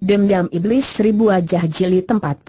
Dendam Iblis Seribu Wajah Jilid 43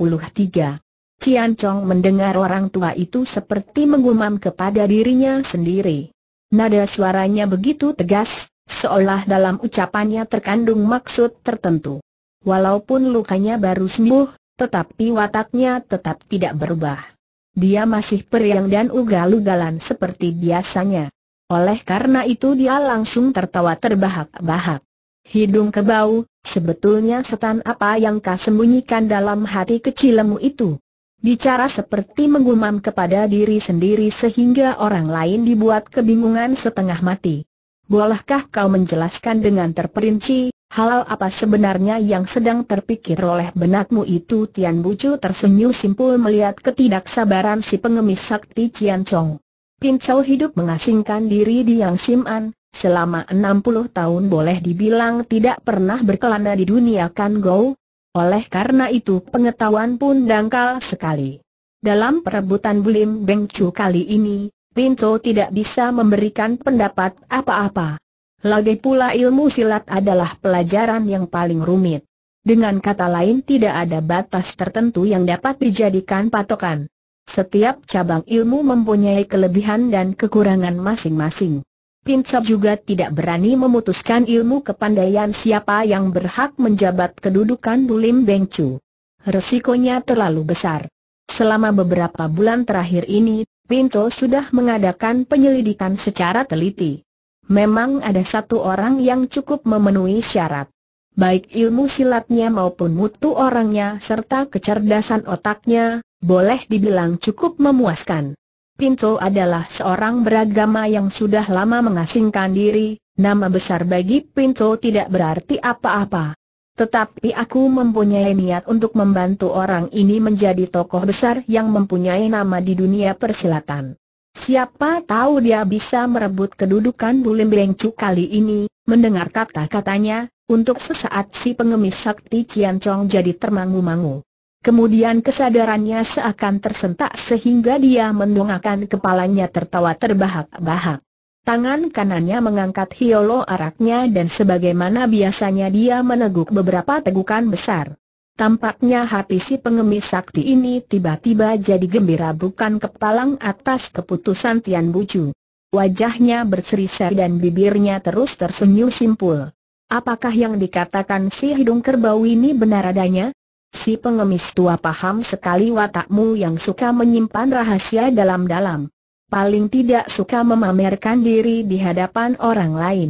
Cian Chong mendengar orang tua itu seperti mengumumkan kepada dirinya sendiri. Nada suaranya begitu tegas, seolah dalam ucapannya terkandung maksud tertentu. Walaupun lukanya baru sembuh, tetapi wataknya tetap tidak berubah. Dia masih periang dan ugal-ugalan seperti biasanya. Oleh karena itu dia langsung tertawa terbahak-bahak. Hidung kebau, Sebetulnya setan apa yang kau sembunyikan dalam hati kecilmu itu? Bicara seperti menggumam kepada diri sendiri sehingga orang lain dibuat kebingungan setengah mati. Bolehkah kau menjelaskan dengan terperinci, halal apa sebenarnya yang sedang terpikir oleh benakmu itu? Tian Bucu tersenyum simpul melihat ketidaksabaran si pengemis sakti Cian Chong. Pincau hidup mengasingkan diri di Yang Sim An, selama 60 tahun boleh dibilang tidak pernah berkelana di dunia Kan Gou. Oleh karena itu pengetahuan pun dangkal sekali. Dalam perebutan Bulim Beng Chu kali ini, Pinto tidak bisa memberikan pendapat apa-apa. Lagi pula ilmu silat adalah pelajaran yang paling rumit. Dengan kata lain tidak ada batas tertentu yang dapat dijadikan patokan. Setiap cabang ilmu mempunyai kelebihan dan kekurangan masing-masing. Pincap juga tidak berani memutuskan ilmu kepandaian siapa yang berhak menjabat kedudukan Bulim Bengcu. Resikonya terlalu besar. Selama beberapa bulan terakhir ini, Pinto sudah mengadakan penyelidikan secara teliti. Memang ada satu orang yang cukup memenuhi syarat. Baik ilmu silatnya maupun mutu orangnya serta kecerdasan otaknya, boleh dibilang cukup memuaskan. Pinto adalah seorang beragama yang sudah lama mengasingkan diri, nama besar bagi Pinto tidak berarti apa-apa. Tetapi aku mempunyai niat untuk membantu orang ini menjadi tokoh besar yang mempunyai nama di dunia persilatan. Siapa tahu dia bisa merebut kedudukan Bulim Bengcu kali ini, mendengar kata-katanya, untuk sesaat si pengemis sakti Cian Chong jadi termangu-mangu. Kemudian kesadarannya seakan tersentak sehingga dia mendongakkan kepalanya tertawa terbahak-bahak. Tangan kanannya mengangkat hiolo araknya dan sebagaimana biasanya dia meneguk beberapa tegukan besar. Tampaknya hati si pengemis sakti ini tiba-tiba jadi gembira bukan kepalang atas keputusan Tian Bucu. Wajahnya berseri-seri dan bibirnya terus tersenyum simpul. Apakah yang dikatakan si hidung kerbau ini benar adanya? Si pengemis tua paham sekali watakmu yang suka menyimpan rahasia dalam-dalam. Paling tidak suka memamerkan diri di hadapan orang lain.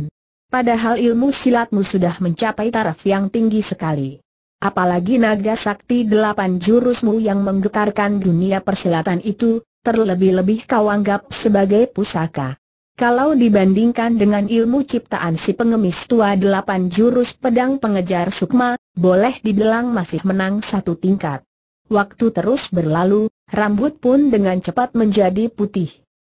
Padahal ilmu silatmu sudah mencapai taraf yang tinggi sekali. Apalagi naga sakti delapan jurusmu yang menggetarkan dunia persilatan itu, terlebih-lebih kau anggap sebagai pusaka. Kalau dibandingkan dengan ilmu ciptaan si pengemis tua delapan jurus pedang pengejar sukma, boleh dibilang masih menang satu tingkat. Waktu terus berlalu, rambut pun dengan cepat menjadi putih.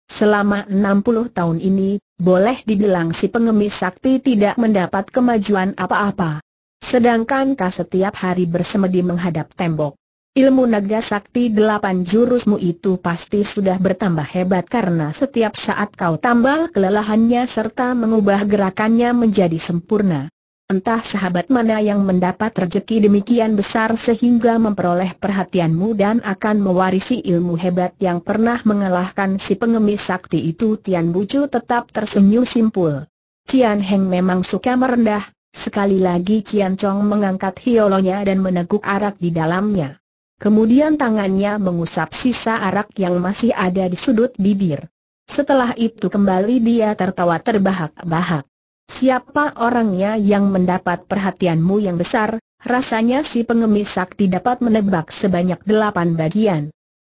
Selama enam puluh tahun ini, boleh dibilang si pengemis sakti tidak mendapat kemajuan apa-apa. Sedangkan kah setiap hari bersemedi menghadap tembok. Ilmu naga sakti delapan jurusmu itu pasti sudah bertambah hebat karena setiap saat kau tambal kelelahannya serta mengubah gerakannya menjadi sempurna. Entah sahabat mana yang mendapat rejeki demikian besar sehingga memperoleh perhatianmu dan akan mewarisi ilmu hebat yang pernah mengalahkan si pengemis sakti itu Tian Bucu tetap tersenyum simpul. Tian Heng memang suka merendah, sekali lagi Tian Chong mengangkat hiolonya dan meneguk arak di dalamnya. Kemudian tangannya mengusap sisa arak yang masih ada di sudut bibir. Setelah itu kembali dia tertawa terbahak-bahak. Siapa orangnya yang mendapat perhatianmu yang besar? Rasanya si pengemis sakti dapat menebak sebanyak delapan bagian.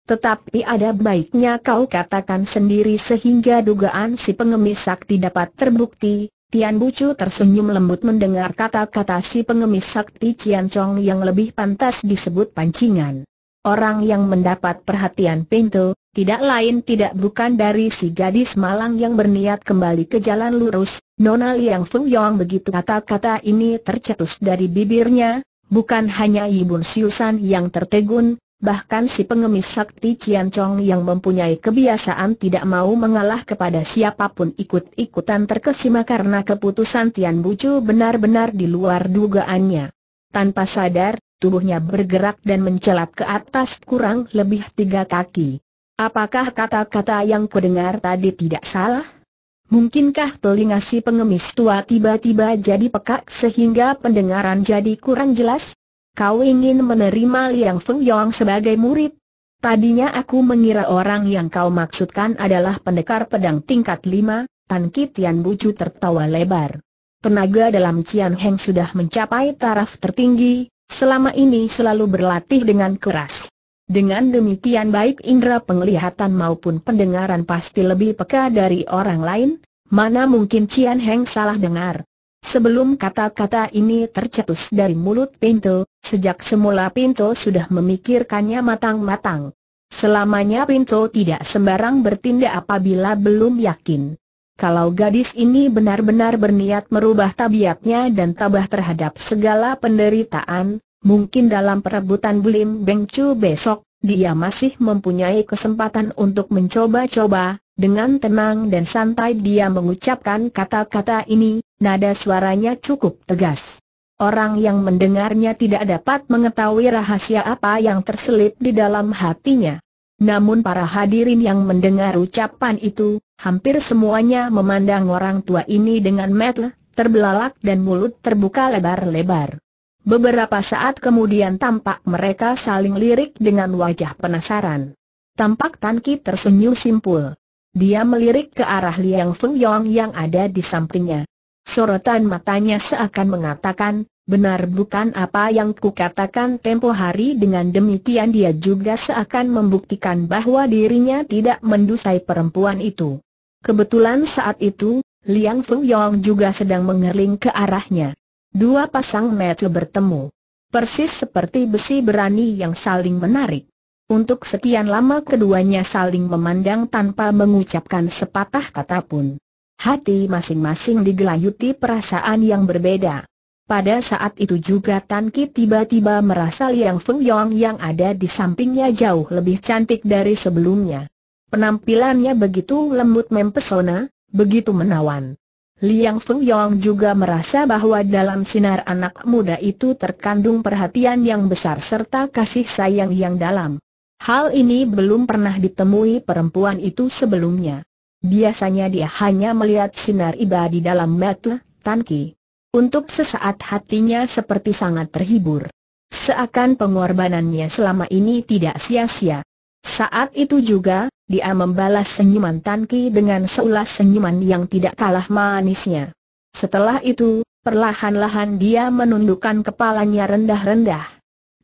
Tetapi ada baiknya kau katakan sendiri sehingga dugaan si pengemis sakti dapat terbukti. Tian Bucu tersenyum lembut mendengar kata-kata si pengemis sakti Cian Chong yang lebih pantas disebut pancingan. Orang yang mendapat perhatian pintu tidak lain tidak bukan dari si gadis malang yang berniat kembali ke jalan lurus, Nona Liang Yong begitu kata-kata ini tercetus dari bibirnya, bukan hanya ibu Siusan yang tertegun, bahkan si pengemis sakti Cian Chong yang mempunyai kebiasaan tidak mau mengalah kepada siapapun ikut-ikutan terkesima karena keputusan Tian Bucu benar-benar di luar dugaannya. Tanpa sadar, tubuhnya bergerak dan mencelat ke atas kurang lebih tiga kaki. Apakah kata-kata yang kudengar tadi tidak salah? Mungkinkah telinga si pengemis tua tiba-tiba jadi pekak sehingga pendengaran jadi kurang jelas? Kau ingin menerima Liang Feng Yong sebagai murid? Tadinya aku mengira orang yang kau maksudkan adalah pendekar pedang tingkat lima, Tan Kitian Bucu tertawa lebar. Tenaga dalam Cian Heng sudah mencapai taraf tertinggi, selama ini selalu berlatih dengan keras. Dengan demikian baik indera penglihatan maupun pendengaran pasti lebih peka dari orang lain, mana mungkin Cian Heng salah dengar. Sebelum kata-kata ini tercetus dari mulut Pinto, sejak semula Pinto sudah memikirkannya matang-matang. Selamanya Pinto tidak sembarang bertindak apabila belum yakin. Kalau gadis ini benar-benar berniat merubah tabiatnya dan tabah terhadap segala penderitaan, mungkin dalam perebutan Bulim Beng besok, dia masih mempunyai kesempatan untuk mencoba-coba, dengan tenang dan santai dia mengucapkan kata-kata ini, nada suaranya cukup tegas. Orang yang mendengarnya tidak dapat mengetahui rahasia apa yang terselip di dalam hatinya. Namun para hadirin yang mendengar ucapan itu, Hampir semuanya memandang orang tua ini dengan metel, terbelalak dan mulut terbuka lebar-lebar. Beberapa saat kemudian tampak mereka saling lirik dengan wajah penasaran. Tampak Tan Ki tersenyum simpul. Dia melirik ke arah Liang Feng Yong yang ada di sampingnya. Sorotan matanya seakan mengatakan, benar bukan apa yang kukatakan tempo hari dengan demikian dia juga seakan membuktikan bahwa dirinya tidak mendusai perempuan itu. Kebetulan saat itu, Liang Feng Yong juga sedang mengerling ke arahnya. Dua pasang mata bertemu. Persis seperti besi berani yang saling menarik. Untuk sekian lama keduanya saling memandang tanpa mengucapkan sepatah kata pun. Hati masing-masing digelayuti perasaan yang berbeda. Pada saat itu juga Tan Ki tiba-tiba merasa Liang Feng Yong yang ada di sampingnya jauh lebih cantik dari sebelumnya. Penampilannya begitu lembut mempesona, begitu menawan. Liang Feng Yong juga merasa bahwa dalam sinar anak muda itu terkandung perhatian yang besar serta kasih sayang yang dalam. Hal ini belum pernah ditemui perempuan itu sebelumnya. Biasanya dia hanya melihat sinar iba di dalam mata, Tanki. Untuk sesaat hatinya seperti sangat terhibur. Seakan pengorbanannya selama ini tidak sia-sia. Saat itu juga, dia membalas senyuman Tan Ki dengan seulas senyuman yang tidak kalah manisnya. Setelah itu, perlahan-lahan dia menundukkan kepalanya rendah-rendah.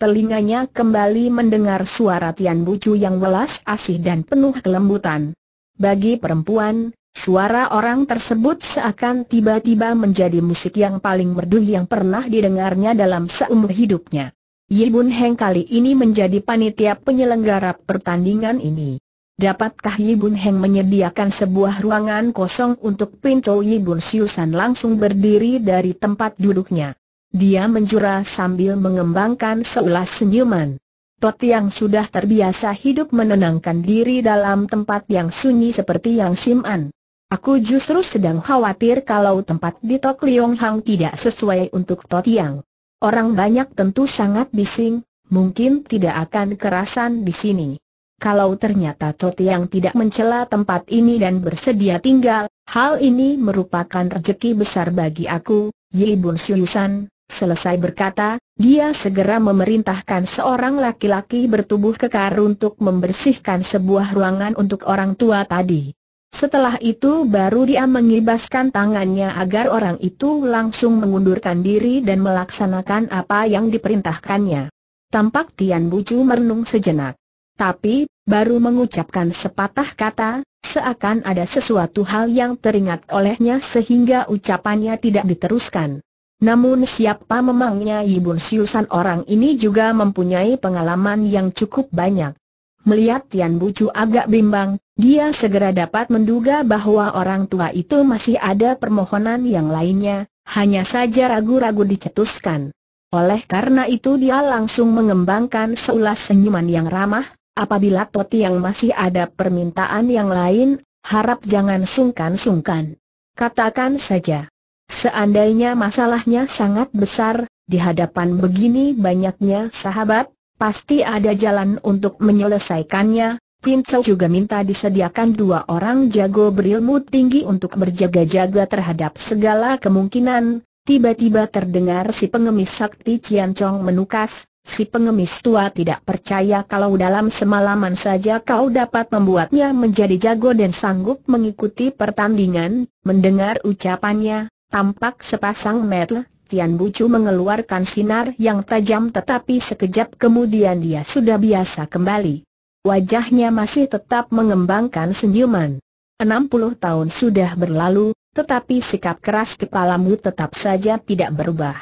Telinganya kembali mendengar suara Tian Bucu yang welas asih dan penuh kelembutan. Bagi perempuan, Suara orang tersebut seakan tiba-tiba menjadi musik yang paling merdu yang pernah didengarnya dalam seumur hidupnya. Yibun Heng kali ini menjadi panitia penyelenggara pertandingan ini. Dapatkah Yibun Heng menyediakan sebuah ruangan kosong untuk Pinto Yibun Siusan langsung berdiri dari tempat duduknya. Dia menjura sambil mengembangkan seulas senyuman. Tot yang sudah terbiasa hidup menenangkan diri dalam tempat yang sunyi seperti yang Siman. Aku justru sedang khawatir kalau tempat di Tok Liong Hang tidak sesuai untuk Tot yang. Orang banyak tentu sangat bising, mungkin tidak akan kerasan di sini. Kalau ternyata yang tidak mencela tempat ini dan bersedia tinggal, hal ini merupakan rezeki besar bagi aku, Yi Bun Selesai berkata, dia segera memerintahkan seorang laki-laki bertubuh kekar untuk membersihkan sebuah ruangan untuk orang tua tadi. Setelah itu baru dia mengibaskan tangannya agar orang itu langsung mengundurkan diri dan melaksanakan apa yang diperintahkannya. Tampak Tian Bucu merenung sejenak. Tapi, baru mengucapkan sepatah kata, seakan ada sesuatu hal yang teringat olehnya sehingga ucapannya tidak diteruskan. Namun siapa memangnya Yibun Siusan orang ini juga mempunyai pengalaman yang cukup banyak. Melihat Tian Bucu agak bimbang, dia segera dapat menduga bahwa orang tua itu masih ada permohonan yang lainnya, hanya saja ragu-ragu dicetuskan. Oleh karena itu dia langsung mengembangkan seulas senyuman yang ramah, apabila Toti yang masih ada permintaan yang lain, harap jangan sungkan-sungkan. Katakan saja. Seandainya masalahnya sangat besar, di hadapan begini banyaknya sahabat, pasti ada jalan untuk menyelesaikannya, Pincau juga minta disediakan dua orang jago berilmu tinggi untuk berjaga-jaga terhadap segala kemungkinan. Tiba-tiba terdengar si pengemis sakti Cian Chong menukas, si pengemis tua tidak percaya kalau dalam semalaman saja kau dapat membuatnya menjadi jago dan sanggup mengikuti pertandingan. Mendengar ucapannya, tampak sepasang mata Tian Bucu mengeluarkan sinar yang tajam tetapi sekejap kemudian dia sudah biasa kembali. Wajahnya masih tetap mengembangkan senyuman. 60 tahun sudah berlalu, tetapi sikap keras kepalamu tetap saja tidak berubah.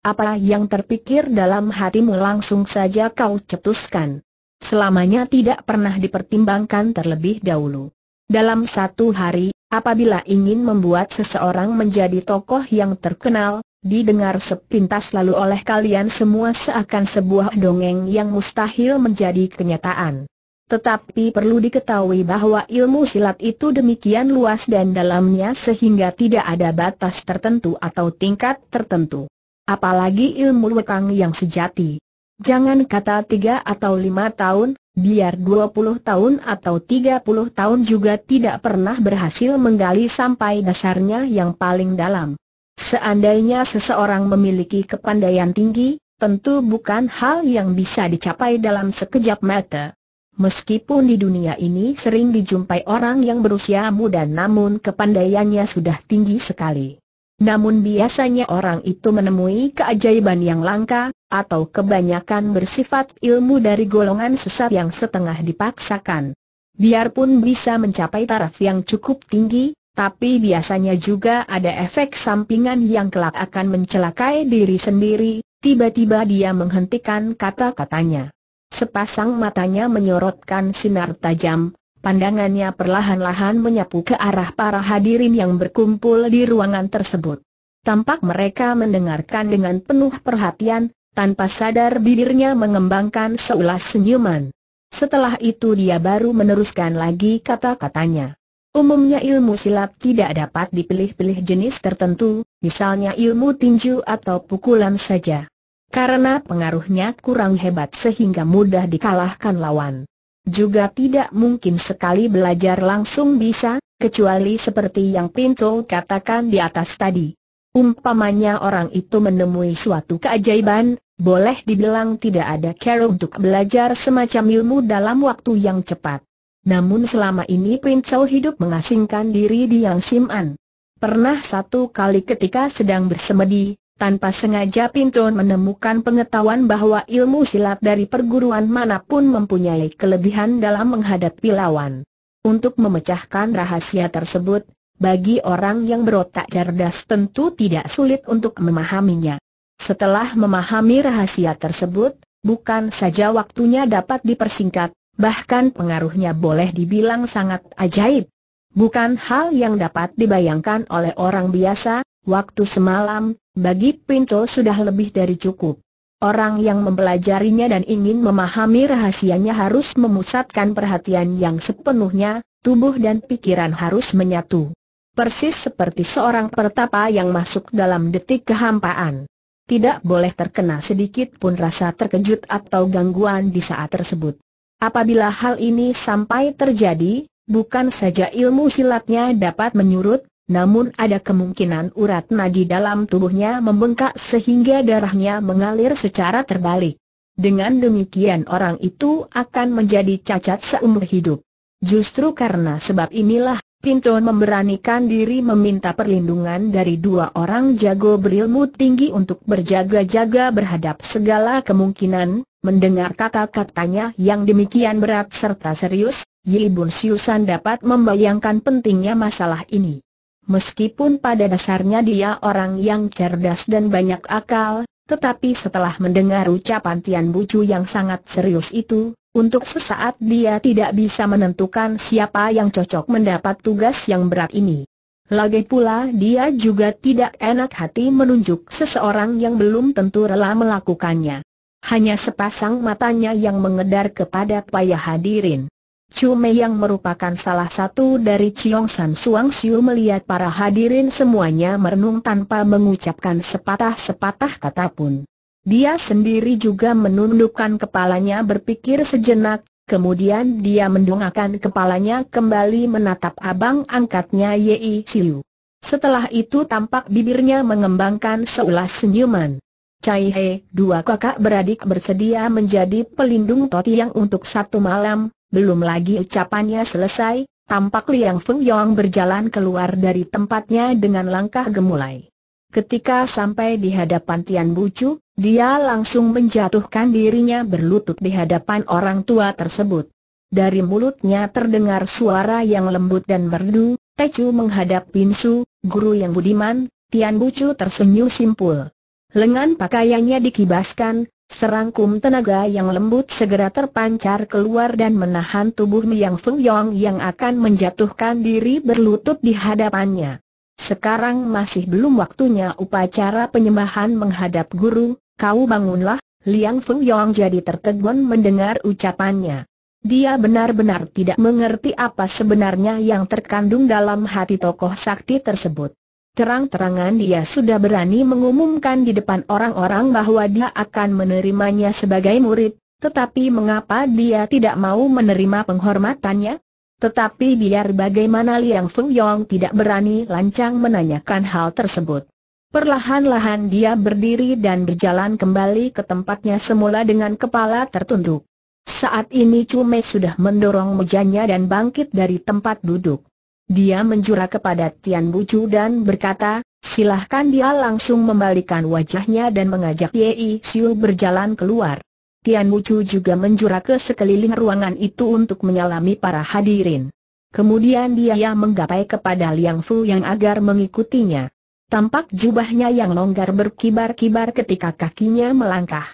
Apa yang terpikir dalam hatimu langsung saja kau cetuskan. Selamanya tidak pernah dipertimbangkan terlebih dahulu. Dalam satu hari, apabila ingin membuat seseorang menjadi tokoh yang terkenal, didengar sepintas lalu oleh kalian semua seakan sebuah dongeng yang mustahil menjadi kenyataan. Tetapi perlu diketahui bahwa ilmu silat itu demikian luas dan dalamnya sehingga tidak ada batas tertentu atau tingkat tertentu. Apalagi ilmu wekang yang sejati. Jangan kata tiga atau lima tahun, biar dua puluh tahun atau tiga puluh tahun juga tidak pernah berhasil menggali sampai dasarnya yang paling dalam. Seandainya seseorang memiliki kepandaian tinggi, tentu bukan hal yang bisa dicapai dalam sekejap mata. Meskipun di dunia ini sering dijumpai orang yang berusia muda namun kepandaiannya sudah tinggi sekali. Namun biasanya orang itu menemui keajaiban yang langka, atau kebanyakan bersifat ilmu dari golongan sesat yang setengah dipaksakan. Biarpun bisa mencapai taraf yang cukup tinggi, tapi biasanya juga ada efek sampingan yang kelak akan mencelakai diri sendiri, tiba-tiba dia menghentikan kata-katanya. Sepasang matanya menyorotkan sinar tajam, pandangannya perlahan-lahan menyapu ke arah para hadirin yang berkumpul di ruangan tersebut. Tampak mereka mendengarkan dengan penuh perhatian, tanpa sadar bibirnya mengembangkan seulas senyuman. Setelah itu dia baru meneruskan lagi kata-katanya. Umumnya ilmu silat tidak dapat dipilih-pilih jenis tertentu, misalnya ilmu tinju atau pukulan saja. Karena pengaruhnya kurang hebat sehingga mudah dikalahkan lawan. Juga tidak mungkin sekali belajar langsung bisa, kecuali seperti yang Pinto katakan di atas tadi. Umpamanya orang itu menemui suatu keajaiban, boleh dibilang tidak ada cara untuk belajar semacam ilmu dalam waktu yang cepat. Namun selama ini Pinto hidup mengasingkan diri di Yang Siman. Pernah satu kali ketika sedang bersemedi, tanpa sengaja Pintu menemukan pengetahuan bahwa ilmu silat dari perguruan manapun mempunyai kelebihan dalam menghadapi lawan. Untuk memecahkan rahasia tersebut, bagi orang yang berotak cerdas tentu tidak sulit untuk memahaminya. Setelah memahami rahasia tersebut, bukan saja waktunya dapat dipersingkat, bahkan pengaruhnya boleh dibilang sangat ajaib. Bukan hal yang dapat dibayangkan oleh orang biasa, waktu semalam, bagi Pinto sudah lebih dari cukup. Orang yang mempelajarinya dan ingin memahami rahasianya harus memusatkan perhatian yang sepenuhnya, tubuh dan pikiran harus menyatu. Persis seperti seorang pertapa yang masuk dalam detik kehampaan. Tidak boleh terkena sedikit pun rasa terkejut atau gangguan di saat tersebut. Apabila hal ini sampai terjadi, bukan saja ilmu silatnya dapat menyurut, namun ada kemungkinan urat nadi dalam tubuhnya membengkak sehingga darahnya mengalir secara terbalik. Dengan demikian orang itu akan menjadi cacat seumur hidup. Justru karena sebab inilah, Pinton memberanikan diri meminta perlindungan dari dua orang jago berilmu tinggi untuk berjaga-jaga berhadap segala kemungkinan, mendengar kata-katanya yang demikian berat serta serius, Yibun Siusan dapat membayangkan pentingnya masalah ini. Meskipun pada dasarnya dia orang yang cerdas dan banyak akal, tetapi setelah mendengar ucapan Tian Bucu yang sangat serius itu, untuk sesaat dia tidak bisa menentukan siapa yang cocok mendapat tugas yang berat ini. Lagi pula dia juga tidak enak hati menunjuk seseorang yang belum tentu rela melakukannya. Hanya sepasang matanya yang mengedar kepada payah hadirin. Chu Mei yang merupakan salah satu dari Chiong San Suang Siu melihat para hadirin semuanya merenung tanpa mengucapkan sepatah-sepatah kata pun. Dia sendiri juga menundukkan kepalanya berpikir sejenak, kemudian dia mendongakkan kepalanya kembali menatap abang angkatnya Yei Siu. Setelah itu tampak bibirnya mengembangkan seulas senyuman. Cai He, dua kakak beradik bersedia menjadi pelindung Toti yang untuk satu malam, belum lagi ucapannya selesai, tampak Liang Feng Yong berjalan keluar dari tempatnya dengan langkah gemulai. Ketika sampai di hadapan Tian Bucu, dia langsung menjatuhkan dirinya berlutut di hadapan orang tua tersebut. Dari mulutnya terdengar suara yang lembut dan merdu, Tecu menghadap Pinsu, guru yang budiman, Tian Bucu tersenyum simpul. Lengan pakaiannya dikibaskan, Serangkum tenaga yang lembut segera terpancar keluar dan menahan tubuh Miang Feng Yong yang akan menjatuhkan diri berlutut di hadapannya. Sekarang masih belum waktunya upacara penyembahan menghadap guru, kau bangunlah, Liang Feng Yong jadi tertegun mendengar ucapannya. Dia benar-benar tidak mengerti apa sebenarnya yang terkandung dalam hati tokoh sakti tersebut. Terang-terangan dia sudah berani mengumumkan di depan orang-orang bahwa dia akan menerimanya sebagai murid, tetapi mengapa dia tidak mau menerima penghormatannya? Tetapi biar bagaimana Liang Yong tidak berani lancang menanyakan hal tersebut. Perlahan-lahan dia berdiri dan berjalan kembali ke tempatnya semula dengan kepala tertunduk. Saat ini Cume sudah mendorong mejanya dan bangkit dari tempat duduk. Dia menjura kepada Tian Bucu dan berkata, silahkan dia langsung membalikan wajahnya dan mengajak Yei Xiu berjalan keluar. Tian Bucu juga menjura ke sekeliling ruangan itu untuk menyalami para hadirin. Kemudian dia menggapai kepada Liang Fu yang agar mengikutinya. Tampak jubahnya yang longgar berkibar-kibar ketika kakinya melangkah.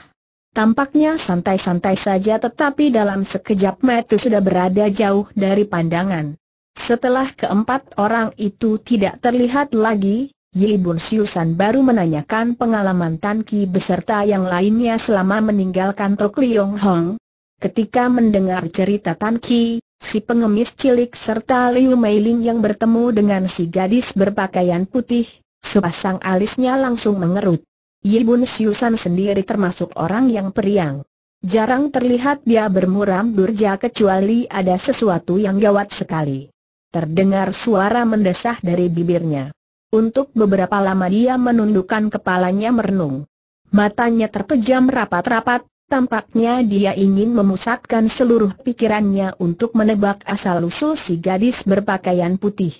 Tampaknya santai-santai saja tetapi dalam sekejap mata sudah berada jauh dari pandangan. Setelah keempat orang itu tidak terlihat lagi, Yi Bun Siusan baru menanyakan pengalaman Tan Ki beserta yang lainnya selama meninggalkan Tok Liong Hong. Ketika mendengar cerita Tan Ki, si pengemis cilik serta Liu Meiling yang bertemu dengan si gadis berpakaian putih, sepasang alisnya langsung mengerut. Yi Bun Siusan sendiri termasuk orang yang periang. Jarang terlihat dia bermuram durja kecuali ada sesuatu yang gawat sekali terdengar suara mendesah dari bibirnya. Untuk beberapa lama dia menundukkan kepalanya merenung. Matanya terpejam rapat-rapat, tampaknya dia ingin memusatkan seluruh pikirannya untuk menebak asal-usul si gadis berpakaian putih.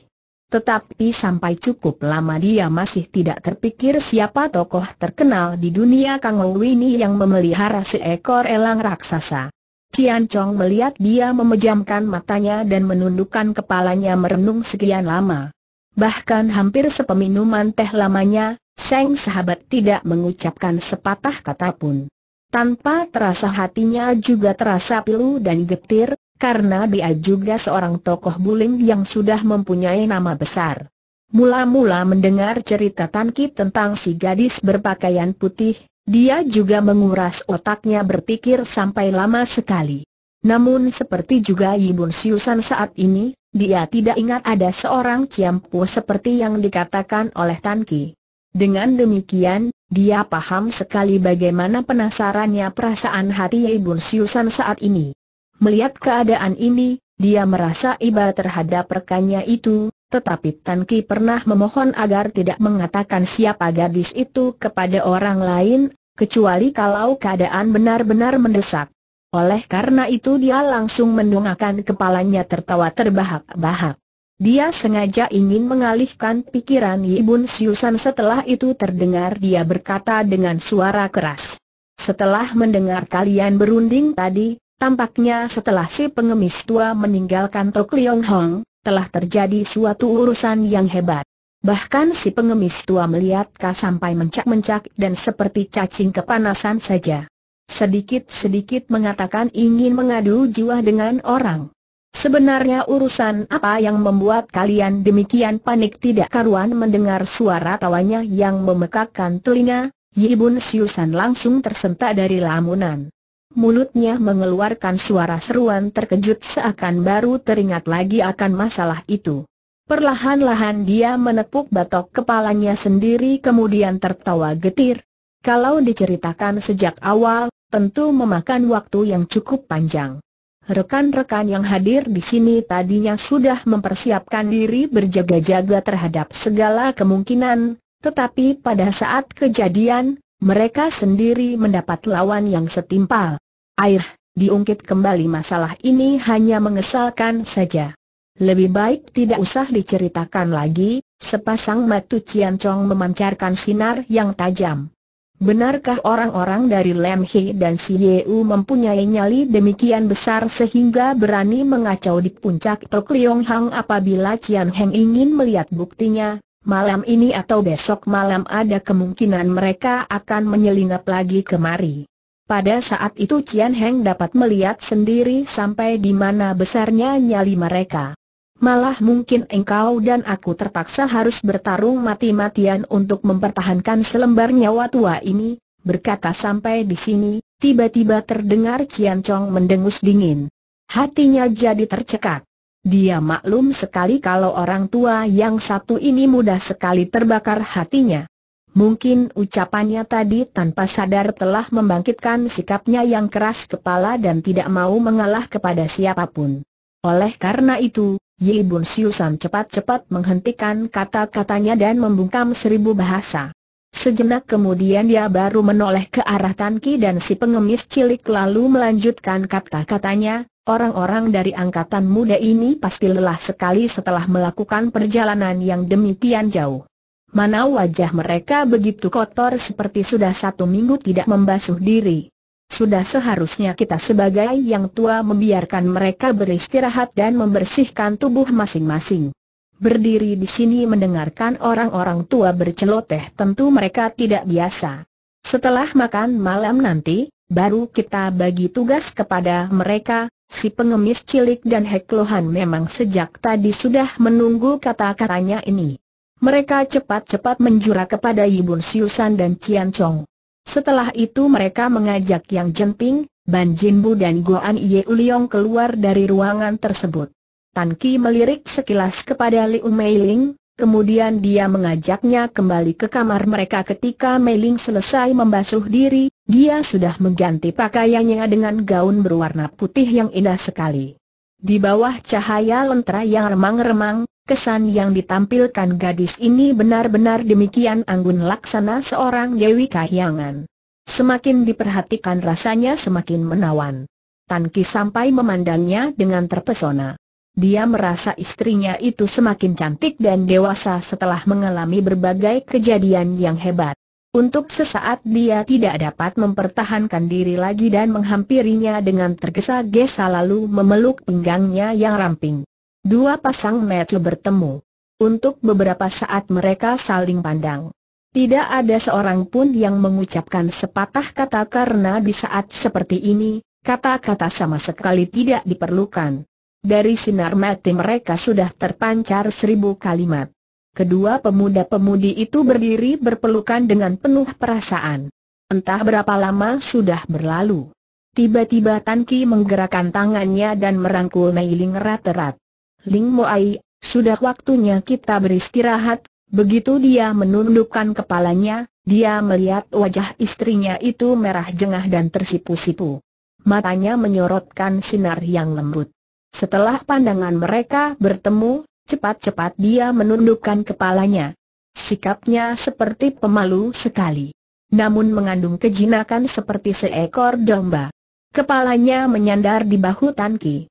Tetapi sampai cukup lama dia masih tidak terpikir siapa tokoh terkenal di dunia Kangowini yang memelihara seekor elang raksasa. Tian Chong melihat dia memejamkan matanya dan menundukkan kepalanya merenung sekian lama. Bahkan hampir sepeminuman teh lamanya, Seng sahabat tidak mengucapkan sepatah kata pun. Tanpa terasa hatinya juga terasa pilu dan getir, karena dia juga seorang tokoh buling yang sudah mempunyai nama besar. Mula-mula mendengar cerita Tan Ki tentang si gadis berpakaian putih, dia juga menguras otaknya berpikir sampai lama sekali. Namun seperti juga Yibun Siusan saat ini, dia tidak ingat ada seorang Ciampu seperti yang dikatakan oleh Tan Ki. Dengan demikian, dia paham sekali bagaimana penasarannya perasaan hati Yibun Siusan saat ini. Melihat keadaan ini, dia merasa iba terhadap rekannya itu, tetapi Tan Ki pernah memohon agar tidak mengatakan siapa gadis itu kepada orang lain, kecuali kalau keadaan benar-benar mendesak. Oleh karena itu dia langsung mendongakkan kepalanya tertawa terbahak-bahak. Dia sengaja ingin mengalihkan pikiran Yibun Siusan setelah itu terdengar dia berkata dengan suara keras. Setelah mendengar kalian berunding tadi, tampaknya setelah si pengemis tua meninggalkan Tok Leong Hong, telah terjadi suatu urusan yang hebat. Bahkan si pengemis tua melihat Ka sampai mencak-mencak dan seperti cacing kepanasan saja. Sedikit-sedikit mengatakan ingin mengadu jiwa dengan orang. Sebenarnya urusan apa yang membuat kalian demikian panik tidak karuan mendengar suara tawanya yang memekakkan telinga, Yibun Siusan langsung tersentak dari lamunan. Mulutnya mengeluarkan suara seruan terkejut seakan baru teringat lagi akan masalah itu. Perlahan-lahan dia menepuk batok kepalanya sendiri kemudian tertawa getir. Kalau diceritakan sejak awal, tentu memakan waktu yang cukup panjang. Rekan-rekan yang hadir di sini tadinya sudah mempersiapkan diri berjaga-jaga terhadap segala kemungkinan, tetapi pada saat kejadian, mereka sendiri mendapat lawan yang setimpal. Air, diungkit kembali masalah ini hanya mengesalkan saja. Lebih baik tidak usah diceritakan lagi, sepasang matu Cian Chong memancarkan sinar yang tajam. Benarkah orang-orang dari Lem He dan Si U mempunyai nyali demikian besar sehingga berani mengacau di puncak Tok Liong Hang apabila Cian Heng ingin melihat buktinya, malam ini atau besok malam ada kemungkinan mereka akan menyelinap lagi kemari. Pada saat itu Cian Heng dapat melihat sendiri sampai di mana besarnya nyali mereka. Malah mungkin engkau dan aku terpaksa harus bertarung mati-matian untuk mempertahankan selembar nyawa tua ini, berkata sampai di sini, tiba-tiba terdengar Cian Chong mendengus dingin. Hatinya jadi tercekat. Dia maklum sekali kalau orang tua yang satu ini mudah sekali terbakar hatinya. Mungkin ucapannya tadi tanpa sadar telah membangkitkan sikapnya yang keras kepala dan tidak mau mengalah kepada siapapun. Oleh karena itu, Ye Bun Siusan cepat-cepat menghentikan kata-katanya dan membungkam seribu bahasa. Sejenak kemudian dia baru menoleh ke arah Tan dan si pengemis cilik lalu melanjutkan kata-katanya, orang-orang dari angkatan muda ini pasti lelah sekali setelah melakukan perjalanan yang demikian jauh. Mana wajah mereka begitu kotor seperti sudah satu minggu tidak membasuh diri. Sudah seharusnya kita sebagai yang tua membiarkan mereka beristirahat dan membersihkan tubuh masing-masing berdiri di sini mendengarkan orang-orang tua berceloteh tentu mereka tidak biasa. Setelah makan malam nanti, baru kita bagi tugas kepada mereka, si pengemis cilik dan Heklohan memang sejak tadi sudah menunggu kata-katanya ini. Mereka cepat-cepat menjura kepada Yibun Siusan dan Cian Chong. Setelah itu mereka mengajak Yang Jenping, Ban Jinbu dan Goan Ye Uliong keluar dari ruangan tersebut. Tan Ki melirik sekilas kepada Liu Ling, kemudian dia mengajaknya kembali ke kamar mereka ketika Mei Ling selesai membasuh diri, dia sudah mengganti pakaiannya dengan gaun berwarna putih yang indah sekali. Di bawah cahaya lentera yang remang-remang, kesan yang ditampilkan gadis ini benar-benar demikian anggun laksana seorang Dewi Kahyangan. Semakin diperhatikan rasanya semakin menawan. Tan Ki sampai memandangnya dengan terpesona. Dia merasa istrinya itu semakin cantik dan dewasa setelah mengalami berbagai kejadian yang hebat. Untuk sesaat dia tidak dapat mempertahankan diri lagi dan menghampirinya dengan tergesa-gesa lalu memeluk pinggangnya yang ramping. Dua pasang mata bertemu. Untuk beberapa saat mereka saling pandang. Tidak ada seorang pun yang mengucapkan sepatah kata karena di saat seperti ini, kata-kata sama sekali tidak diperlukan. Dari sinar mati mereka sudah terpancar seribu kalimat. Kedua pemuda-pemudi itu berdiri berpelukan dengan penuh perasaan. Entah berapa lama sudah berlalu. Tiba-tiba Tan Ki menggerakkan tangannya dan merangkul Mei Ling erat-erat. Ling Moai, sudah waktunya kita beristirahat, begitu dia menundukkan kepalanya, dia melihat wajah istrinya itu merah jengah dan tersipu-sipu. Matanya menyorotkan sinar yang lembut. Setelah pandangan mereka bertemu, cepat-cepat dia menundukkan kepalanya. Sikapnya seperti pemalu sekali. Namun mengandung kejinakan seperti seekor domba. Kepalanya menyandar di bahu Tan Ki.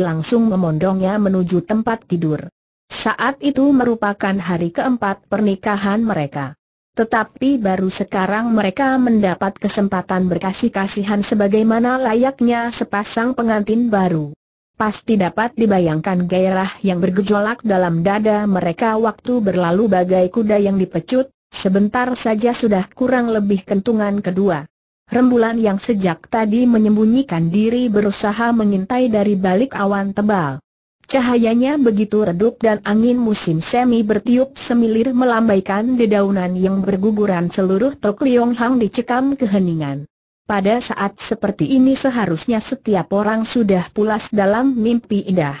langsung memondongnya menuju tempat tidur. Saat itu merupakan hari keempat pernikahan mereka. Tetapi baru sekarang mereka mendapat kesempatan berkasih-kasihan sebagaimana layaknya sepasang pengantin baru. Pasti dapat dibayangkan gairah yang bergejolak dalam dada mereka waktu berlalu bagai kuda yang dipecut, sebentar saja sudah kurang lebih kentungan kedua. Rembulan yang sejak tadi menyembunyikan diri berusaha mengintai dari balik awan tebal. Cahayanya begitu redup dan angin musim semi bertiup semilir melambaikan dedaunan yang berguguran seluruh Tok Liong Hang dicekam keheningan. Pada saat seperti ini seharusnya setiap orang sudah pulas dalam mimpi indah.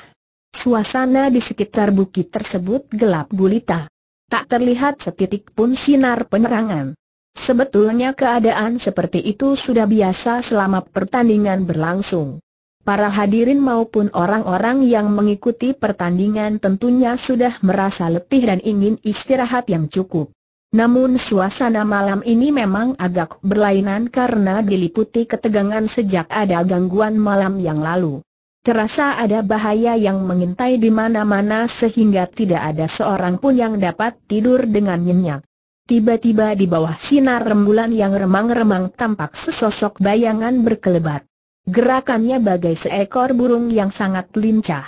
Suasana di sekitar bukit tersebut gelap gulita. Tak terlihat setitik pun sinar penerangan. Sebetulnya keadaan seperti itu sudah biasa selama pertandingan berlangsung. Para hadirin maupun orang-orang yang mengikuti pertandingan tentunya sudah merasa letih dan ingin istirahat yang cukup. Namun suasana malam ini memang agak berlainan karena diliputi ketegangan sejak ada gangguan malam yang lalu. Terasa ada bahaya yang mengintai di mana-mana sehingga tidak ada seorang pun yang dapat tidur dengan nyenyak. Tiba-tiba di bawah sinar rembulan yang remang-remang tampak sesosok bayangan berkelebat. Gerakannya bagai seekor burung yang sangat lincah.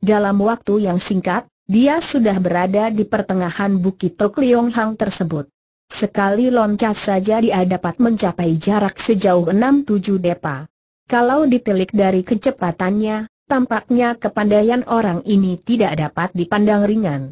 Dalam waktu yang singkat, dia sudah berada di pertengahan bukit Tok Liong Hang tersebut. Sekali loncat saja dia dapat mencapai jarak sejauh enam tujuh depa. Kalau ditelik dari kecepatannya, tampaknya kepandaian orang ini tidak dapat dipandang ringan.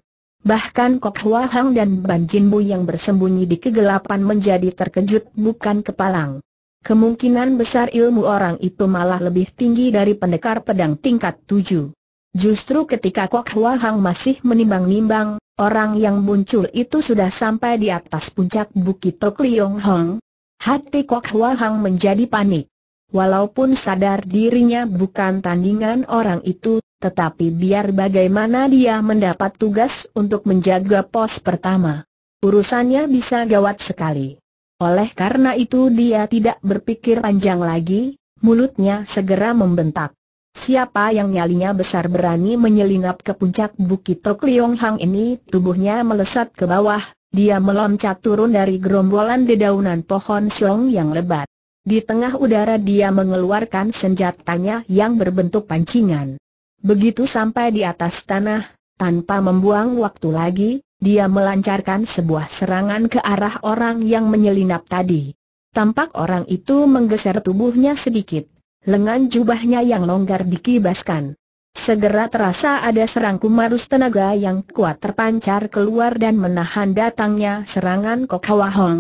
Bahkan Kok Hua Hang dan Ban Jin Bu yang bersembunyi di kegelapan menjadi terkejut bukan kepalang. Kemungkinan besar ilmu orang itu malah lebih tinggi dari pendekar pedang tingkat tujuh. Justru ketika Kok Hua Hang masih menimbang-nimbang, orang yang muncul itu sudah sampai di atas puncak Bukit Tok Liong Hong. Hati Kok Hua Hang menjadi panik. Walaupun sadar dirinya bukan tandingan orang itu, tetapi biar bagaimana dia mendapat tugas untuk menjaga pos pertama. Urusannya bisa gawat sekali. Oleh karena itu dia tidak berpikir panjang lagi, mulutnya segera membentak. Siapa yang nyalinya besar berani menyelinap ke puncak Bukit Tok Liong Hang ini, tubuhnya melesat ke bawah, dia meloncat turun dari gerombolan dedaunan pohon siong yang lebat. Di tengah udara dia mengeluarkan senjatanya yang berbentuk pancingan. Begitu sampai di atas tanah, tanpa membuang waktu lagi, dia melancarkan sebuah serangan ke arah orang yang menyelinap tadi. Tampak orang itu menggeser tubuhnya sedikit lengan jubahnya yang longgar dikibaskan. Segera terasa ada serangkum arus tenaga yang kuat terpancar keluar dan menahan datangnya serangan Kok Hwa Hong.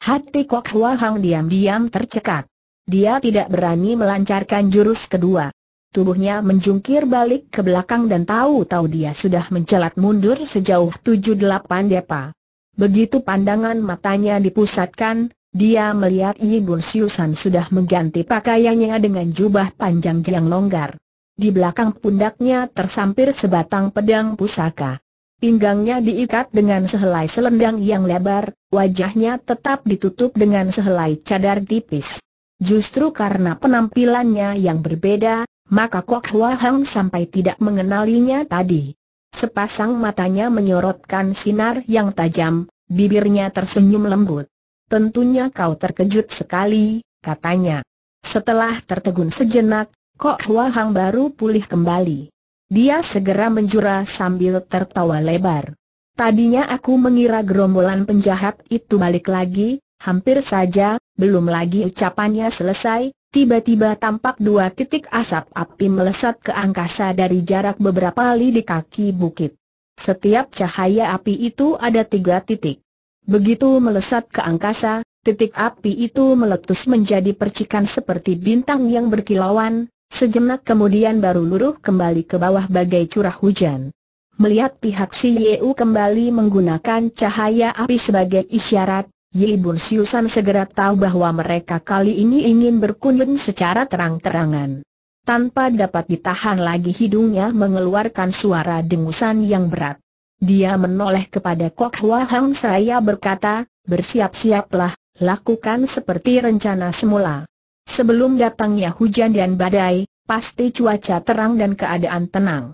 Hati Kok Hwa Hong diam-diam tercekat. Dia tidak berani melancarkan jurus kedua. Tubuhnya menjungkir balik ke belakang dan tahu-tahu dia sudah mencelat mundur sejauh 7-8 depa. Begitu pandangan matanya dipusatkan, dia melihat Yibun Siusan sudah mengganti pakaiannya dengan jubah panjang yang longgar. Di belakang pundaknya tersampir sebatang pedang pusaka. Pinggangnya diikat dengan sehelai selendang yang lebar, wajahnya tetap ditutup dengan sehelai cadar tipis. Justru karena penampilannya yang berbeda, maka Kok Hua Hang sampai tidak mengenalinya tadi. Sepasang matanya menyorotkan sinar yang tajam, bibirnya tersenyum lembut tentunya kau terkejut sekali, katanya. Setelah tertegun sejenak, Kok Hua Hang baru pulih kembali. Dia segera menjura sambil tertawa lebar. Tadinya aku mengira gerombolan penjahat itu balik lagi, hampir saja, belum lagi ucapannya selesai, tiba-tiba tampak dua titik asap api melesat ke angkasa dari jarak beberapa li di kaki bukit. Setiap cahaya api itu ada tiga titik. Begitu melesat ke angkasa, titik api itu meletus menjadi percikan seperti bintang yang berkilauan, sejenak kemudian baru luruh kembali ke bawah bagai curah hujan. Melihat pihak si Yeu kembali menggunakan cahaya api sebagai isyarat, Ye Bun Siusan segera tahu bahwa mereka kali ini ingin berkunjung secara terang-terangan. Tanpa dapat ditahan lagi hidungnya mengeluarkan suara dengusan yang berat. Dia menoleh kepada Kok Hua Hang saya berkata, bersiap-siaplah, lakukan seperti rencana semula. Sebelum datangnya hujan dan badai, pasti cuaca terang dan keadaan tenang.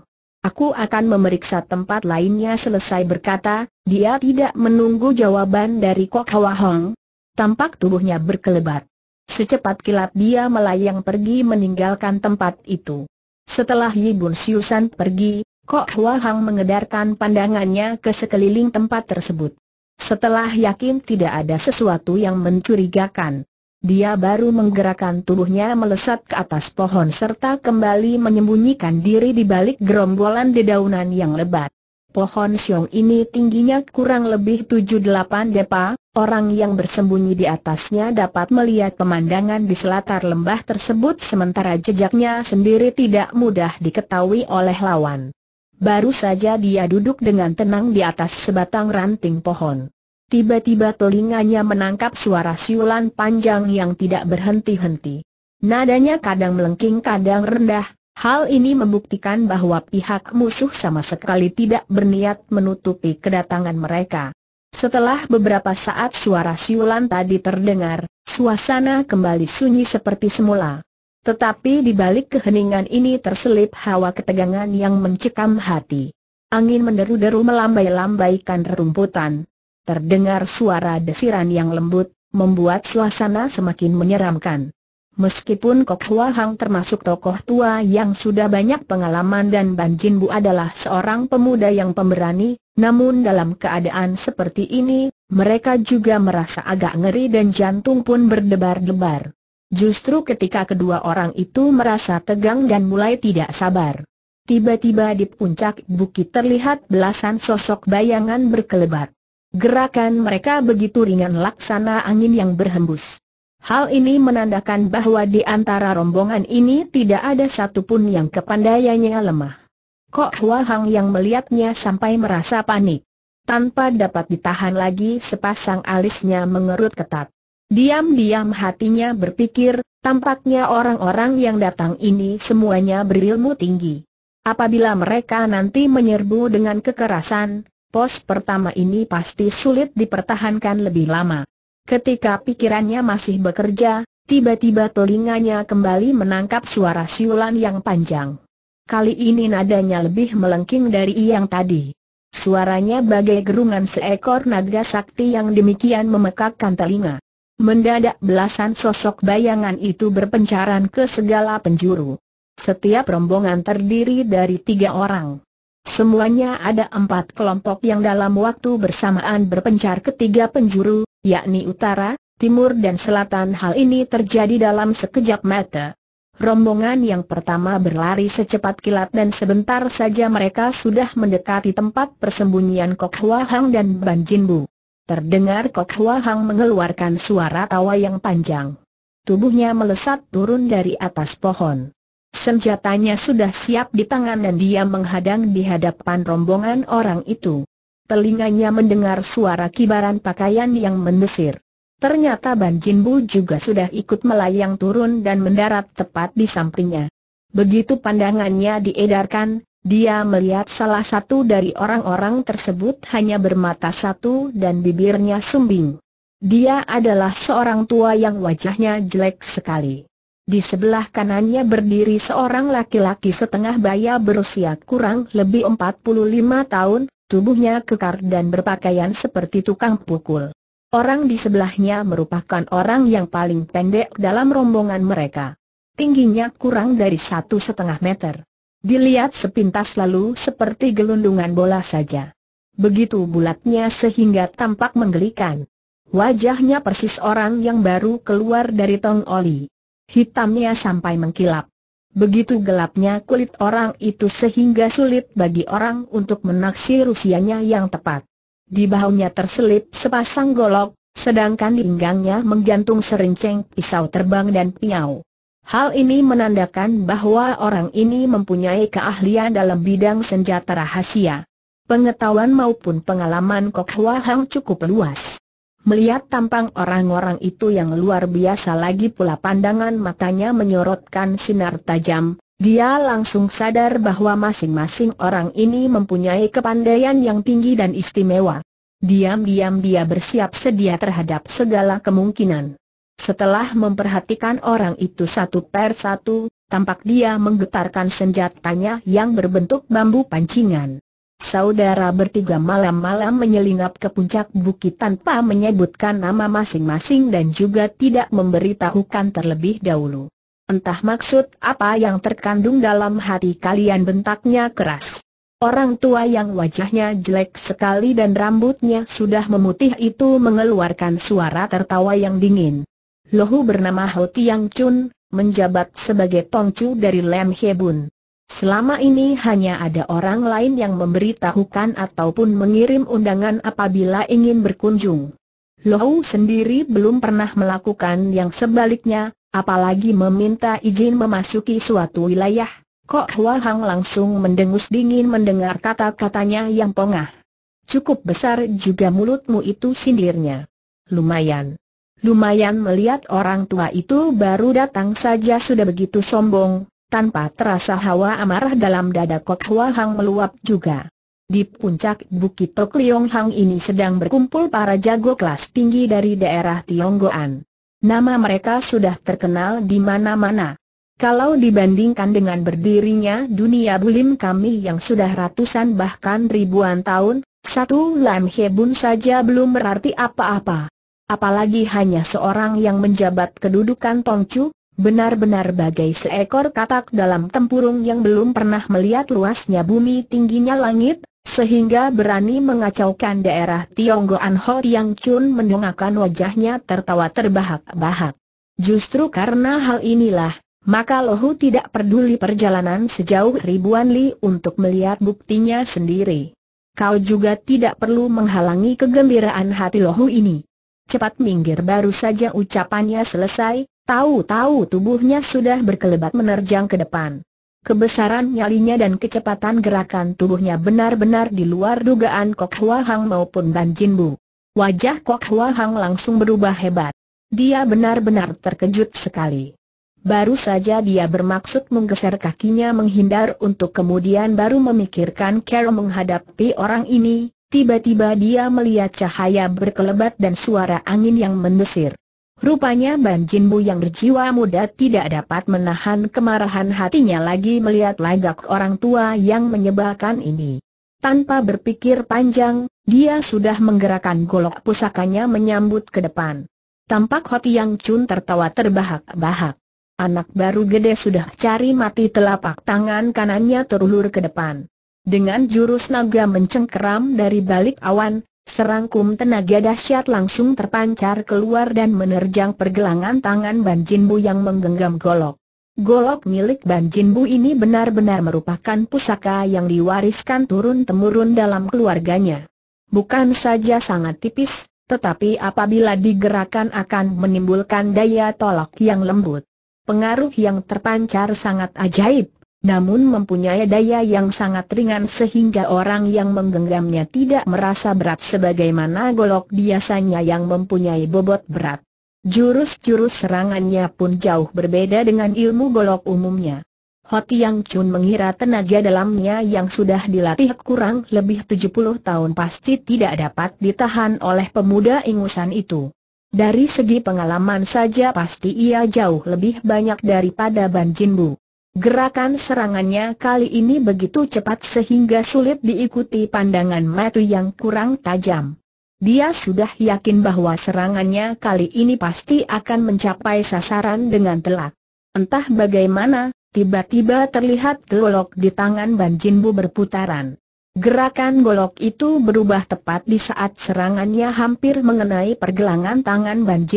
Aku akan memeriksa tempat lainnya selesai berkata, dia tidak menunggu jawaban dari Kok Hua Hang. Tampak tubuhnya berkelebat. Secepat kilat dia melayang pergi meninggalkan tempat itu. Setelah Yibun Siusan pergi, Kok Hua Hang mengedarkan pandangannya ke sekeliling tempat tersebut. Setelah yakin tidak ada sesuatu yang mencurigakan, dia baru menggerakkan tubuhnya melesat ke atas pohon serta kembali menyembunyikan diri di balik gerombolan dedaunan yang lebat. Pohon siong ini tingginya kurang lebih 7-8 depa, orang yang bersembunyi di atasnya dapat melihat pemandangan di selatar lembah tersebut sementara jejaknya sendiri tidak mudah diketahui oleh lawan. Baru saja dia duduk dengan tenang di atas sebatang ranting pohon. Tiba-tiba telinganya menangkap suara siulan panjang yang tidak berhenti-henti. Nadanya kadang melengking kadang rendah, hal ini membuktikan bahwa pihak musuh sama sekali tidak berniat menutupi kedatangan mereka. Setelah beberapa saat suara siulan tadi terdengar, suasana kembali sunyi seperti semula. Tetapi di balik keheningan ini terselip hawa ketegangan yang mencekam hati. Angin menderu-deru melambai-lambaikan rerumputan. Terdengar suara desiran yang lembut, membuat suasana semakin menyeramkan. Meskipun Kok Hua Hang termasuk tokoh tua yang sudah banyak pengalaman dan Ban Jin Bu adalah seorang pemuda yang pemberani, namun dalam keadaan seperti ini, mereka juga merasa agak ngeri dan jantung pun berdebar-debar. Justru ketika kedua orang itu merasa tegang dan mulai tidak sabar. Tiba-tiba di puncak bukit terlihat belasan sosok bayangan berkelebat. Gerakan mereka begitu ringan laksana angin yang berhembus. Hal ini menandakan bahwa di antara rombongan ini tidak ada satupun yang kepandaiannya lemah. Kok Hua Hang yang melihatnya sampai merasa panik. Tanpa dapat ditahan lagi sepasang alisnya mengerut ketat. Diam-diam hatinya berpikir, tampaknya orang-orang yang datang ini semuanya berilmu tinggi. Apabila mereka nanti menyerbu dengan kekerasan, pos pertama ini pasti sulit dipertahankan lebih lama. Ketika pikirannya masih bekerja, tiba-tiba telinganya kembali menangkap suara siulan yang panjang. Kali ini nadanya lebih melengking dari yang tadi. Suaranya bagai gerungan seekor naga sakti yang demikian memekakkan telinga. Mendadak belasan sosok bayangan itu berpencaran ke segala penjuru. Setiap rombongan terdiri dari tiga orang. Semuanya ada empat kelompok yang dalam waktu bersamaan berpencar ke tiga penjuru, yakni utara, timur dan selatan. Hal ini terjadi dalam sekejap mata. Rombongan yang pertama berlari secepat kilat dan sebentar saja mereka sudah mendekati tempat persembunyian Kok Hua Hang dan Ban Jin Bu. Terdengar Kok Hua Hang mengeluarkan suara tawa yang panjang. Tubuhnya melesat turun dari atas pohon. Senjatanya sudah siap di tangan dan dia menghadang di hadapan rombongan orang itu. Telinganya mendengar suara kibaran pakaian yang mendesir. Ternyata Ban Jinbu juga sudah ikut melayang turun dan mendarat tepat di sampingnya. Begitu pandangannya diedarkan, dia melihat salah satu dari orang-orang tersebut hanya bermata satu dan bibirnya sumbing. Dia adalah seorang tua yang wajahnya jelek sekali. Di sebelah kanannya berdiri seorang laki-laki setengah baya berusia kurang lebih 45 tahun, tubuhnya kekar dan berpakaian seperti tukang pukul. Orang di sebelahnya merupakan orang yang paling pendek dalam rombongan mereka. Tingginya kurang dari satu setengah meter. Dilihat sepintas lalu seperti gelundungan bola saja. Begitu bulatnya sehingga tampak menggelikan. Wajahnya persis orang yang baru keluar dari tong oli. Hitamnya sampai mengkilap. Begitu gelapnya kulit orang itu sehingga sulit bagi orang untuk menaksir usianya yang tepat. Di bahunya terselip sepasang golok, sedangkan di pinggangnya menggantung serinceng pisau terbang dan piau. Hal ini menandakan bahwa orang ini mempunyai keahlian dalam bidang senjata rahasia. Pengetahuan maupun pengalaman Kok Hwa Hang cukup luas. Melihat tampang orang-orang itu yang luar biasa lagi pula pandangan matanya menyorotkan sinar tajam, dia langsung sadar bahwa masing-masing orang ini mempunyai kepandaian yang tinggi dan istimewa. Diam-diam dia bersiap sedia terhadap segala kemungkinan. Setelah memperhatikan orang itu satu per satu, tampak dia menggetarkan senjatanya yang berbentuk bambu pancingan. Saudara bertiga malam-malam menyelinap ke puncak bukit tanpa menyebutkan nama masing-masing dan juga tidak memberitahukan terlebih dahulu. Entah maksud apa yang terkandung dalam hati kalian bentaknya keras. Orang tua yang wajahnya jelek sekali dan rambutnya sudah memutih itu mengeluarkan suara tertawa yang dingin. Lohu bernama Ho Tiang Chun, menjabat sebagai Tongcu dari Lem Hebun. Selama ini hanya ada orang lain yang memberitahukan ataupun mengirim undangan apabila ingin berkunjung. Lohu sendiri belum pernah melakukan yang sebaliknya, apalagi meminta izin memasuki suatu wilayah. Kok Hua Hang langsung mendengus dingin mendengar kata-katanya yang pongah. Cukup besar juga mulutmu itu sindirnya. Lumayan. Lumayan melihat orang tua itu baru datang saja sudah begitu sombong, tanpa terasa hawa amarah dalam dada Kok Hua Hang meluap juga. Di puncak Bukit Tok Liong Hang ini sedang berkumpul para jago kelas tinggi dari daerah Tionggoan. Nama mereka sudah terkenal di mana-mana. Kalau dibandingkan dengan berdirinya dunia bulim kami yang sudah ratusan bahkan ribuan tahun, satu Lam Hebun saja belum berarti apa-apa. Apalagi hanya seorang yang menjabat kedudukan Tongcu, benar-benar bagai seekor katak dalam tempurung yang belum pernah melihat luasnya bumi tingginya langit, sehingga berani mengacaukan daerah Tionggoan Ho Yang Chun mendongakkan wajahnya tertawa terbahak-bahak. Justru karena hal inilah, maka Lohu tidak peduli perjalanan sejauh ribuan li untuk melihat buktinya sendiri. Kau juga tidak perlu menghalangi kegembiraan hati Lohu ini cepat minggir baru saja ucapannya selesai, tahu-tahu tubuhnya sudah berkelebat menerjang ke depan. Kebesaran nyalinya dan kecepatan gerakan tubuhnya benar-benar di luar dugaan Kok Hwa Hang maupun Ban Jin Bu. Wajah Kok Hwa Hang langsung berubah hebat. Dia benar-benar terkejut sekali. Baru saja dia bermaksud menggeser kakinya menghindar untuk kemudian baru memikirkan Carol menghadapi orang ini, Tiba-tiba dia melihat cahaya berkelebat dan suara angin yang mendesir. Rupanya Ban Bu yang berjiwa muda tidak dapat menahan kemarahan hatinya lagi melihat lagak orang tua yang menyebalkan ini. Tanpa berpikir panjang, dia sudah menggerakkan golok pusakanya menyambut ke depan. Tampak Hoti Yang Chun tertawa terbahak-bahak. Anak baru gede sudah cari mati telapak tangan kanannya terulur ke depan. Dengan jurus naga mencengkeram dari balik awan, serangkum tenaga dahsyat langsung terpancar keluar dan menerjang pergelangan tangan Ban Jinbu yang menggenggam golok. Golok milik Ban Jinbu ini benar-benar merupakan pusaka yang diwariskan turun-temurun dalam keluarganya. Bukan saja sangat tipis, tetapi apabila digerakkan akan menimbulkan daya tolak yang lembut. Pengaruh yang terpancar sangat ajaib, namun mempunyai daya yang sangat ringan sehingga orang yang menggenggamnya tidak merasa berat sebagaimana golok biasanya yang mempunyai bobot berat. Jurus-jurus serangannya pun jauh berbeda dengan ilmu golok umumnya. Hoti Yang Chun mengira tenaga dalamnya yang sudah dilatih kurang lebih 70 tahun pasti tidak dapat ditahan oleh pemuda ingusan itu. Dari segi pengalaman saja pasti ia jauh lebih banyak daripada Ban Jin Bu. Gerakan serangannya kali ini begitu cepat sehingga sulit diikuti pandangan matu yang kurang tajam. Dia sudah yakin bahwa serangannya kali ini pasti akan mencapai sasaran dengan telak. Entah bagaimana, tiba-tiba terlihat golok di tangan Ban berputaran. Gerakan golok itu berubah tepat di saat serangannya hampir mengenai pergelangan tangan Ban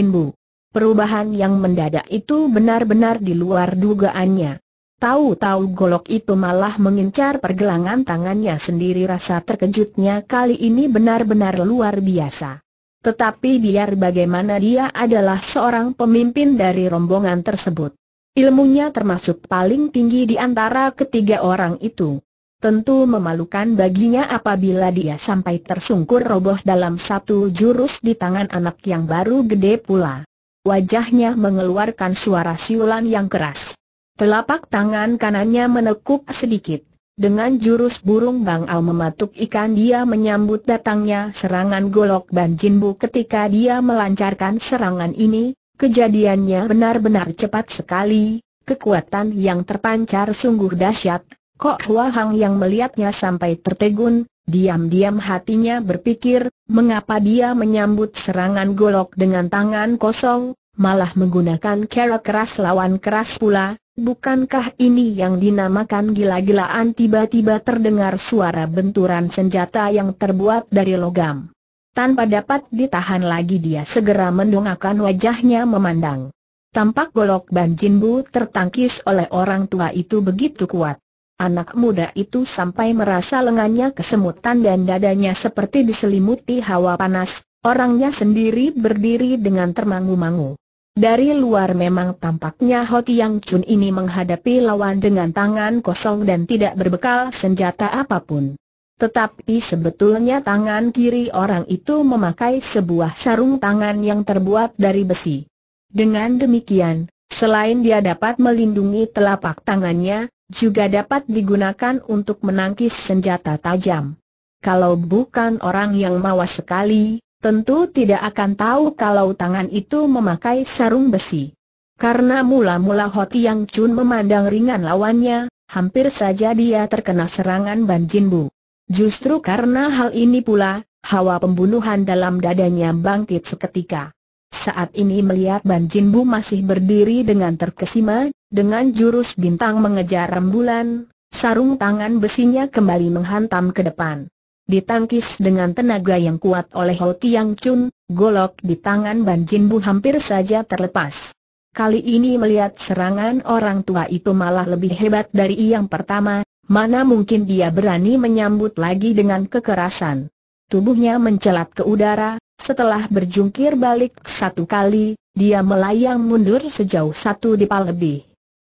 Perubahan yang mendadak itu benar-benar di luar dugaannya. Tahu-tahu golok itu malah mengincar pergelangan tangannya sendiri rasa terkejutnya kali ini benar-benar luar biasa. Tetapi biar bagaimana dia adalah seorang pemimpin dari rombongan tersebut. Ilmunya termasuk paling tinggi di antara ketiga orang itu. Tentu memalukan baginya apabila dia sampai tersungkur roboh dalam satu jurus di tangan anak yang baru gede pula. Wajahnya mengeluarkan suara siulan yang keras. Telapak tangan kanannya menekuk sedikit. Dengan jurus burung bangau mematuk ikan dia menyambut datangnya serangan golok Ban ketika dia melancarkan serangan ini, kejadiannya benar-benar cepat sekali, kekuatan yang terpancar sungguh dahsyat. Kok Hua Hang yang melihatnya sampai tertegun, diam-diam hatinya berpikir, mengapa dia menyambut serangan golok dengan tangan kosong, malah menggunakan kera keras lawan keras pula, Bukankah ini yang dinamakan gila-gilaan tiba-tiba terdengar suara benturan senjata yang terbuat dari logam. Tanpa dapat ditahan lagi dia segera mendongakkan wajahnya memandang. Tampak golok Ban Jinbu tertangkis oleh orang tua itu begitu kuat. Anak muda itu sampai merasa lengannya kesemutan dan dadanya seperti diselimuti hawa panas, orangnya sendiri berdiri dengan termangu-mangu. Dari luar memang tampaknya Hoki yang Chun ini menghadapi lawan dengan tangan kosong dan tidak berbekal senjata apapun. Tetapi sebetulnya tangan kiri orang itu memakai sebuah sarung tangan yang terbuat dari besi. Dengan demikian, selain dia dapat melindungi telapak tangannya, juga dapat digunakan untuk menangkis senjata tajam. Kalau bukan orang yang mawas sekali, tentu tidak akan tahu kalau tangan itu memakai sarung besi. Karena mula-mula Hoti Yang Chun memandang ringan lawannya, hampir saja dia terkena serangan Ban Jin Bu. Justru karena hal ini pula, hawa pembunuhan dalam dadanya bangkit seketika. Saat ini melihat Ban Jin Bu masih berdiri dengan terkesima, dengan jurus bintang mengejar rembulan, sarung tangan besinya kembali menghantam ke depan ditangkis dengan tenaga yang kuat oleh Ho Tiang Chun, golok di tangan Ban Jin Bu hampir saja terlepas. Kali ini melihat serangan orang tua itu malah lebih hebat dari yang pertama, mana mungkin dia berani menyambut lagi dengan kekerasan. Tubuhnya mencelat ke udara, setelah berjungkir balik satu kali, dia melayang mundur sejauh satu dipal lebih.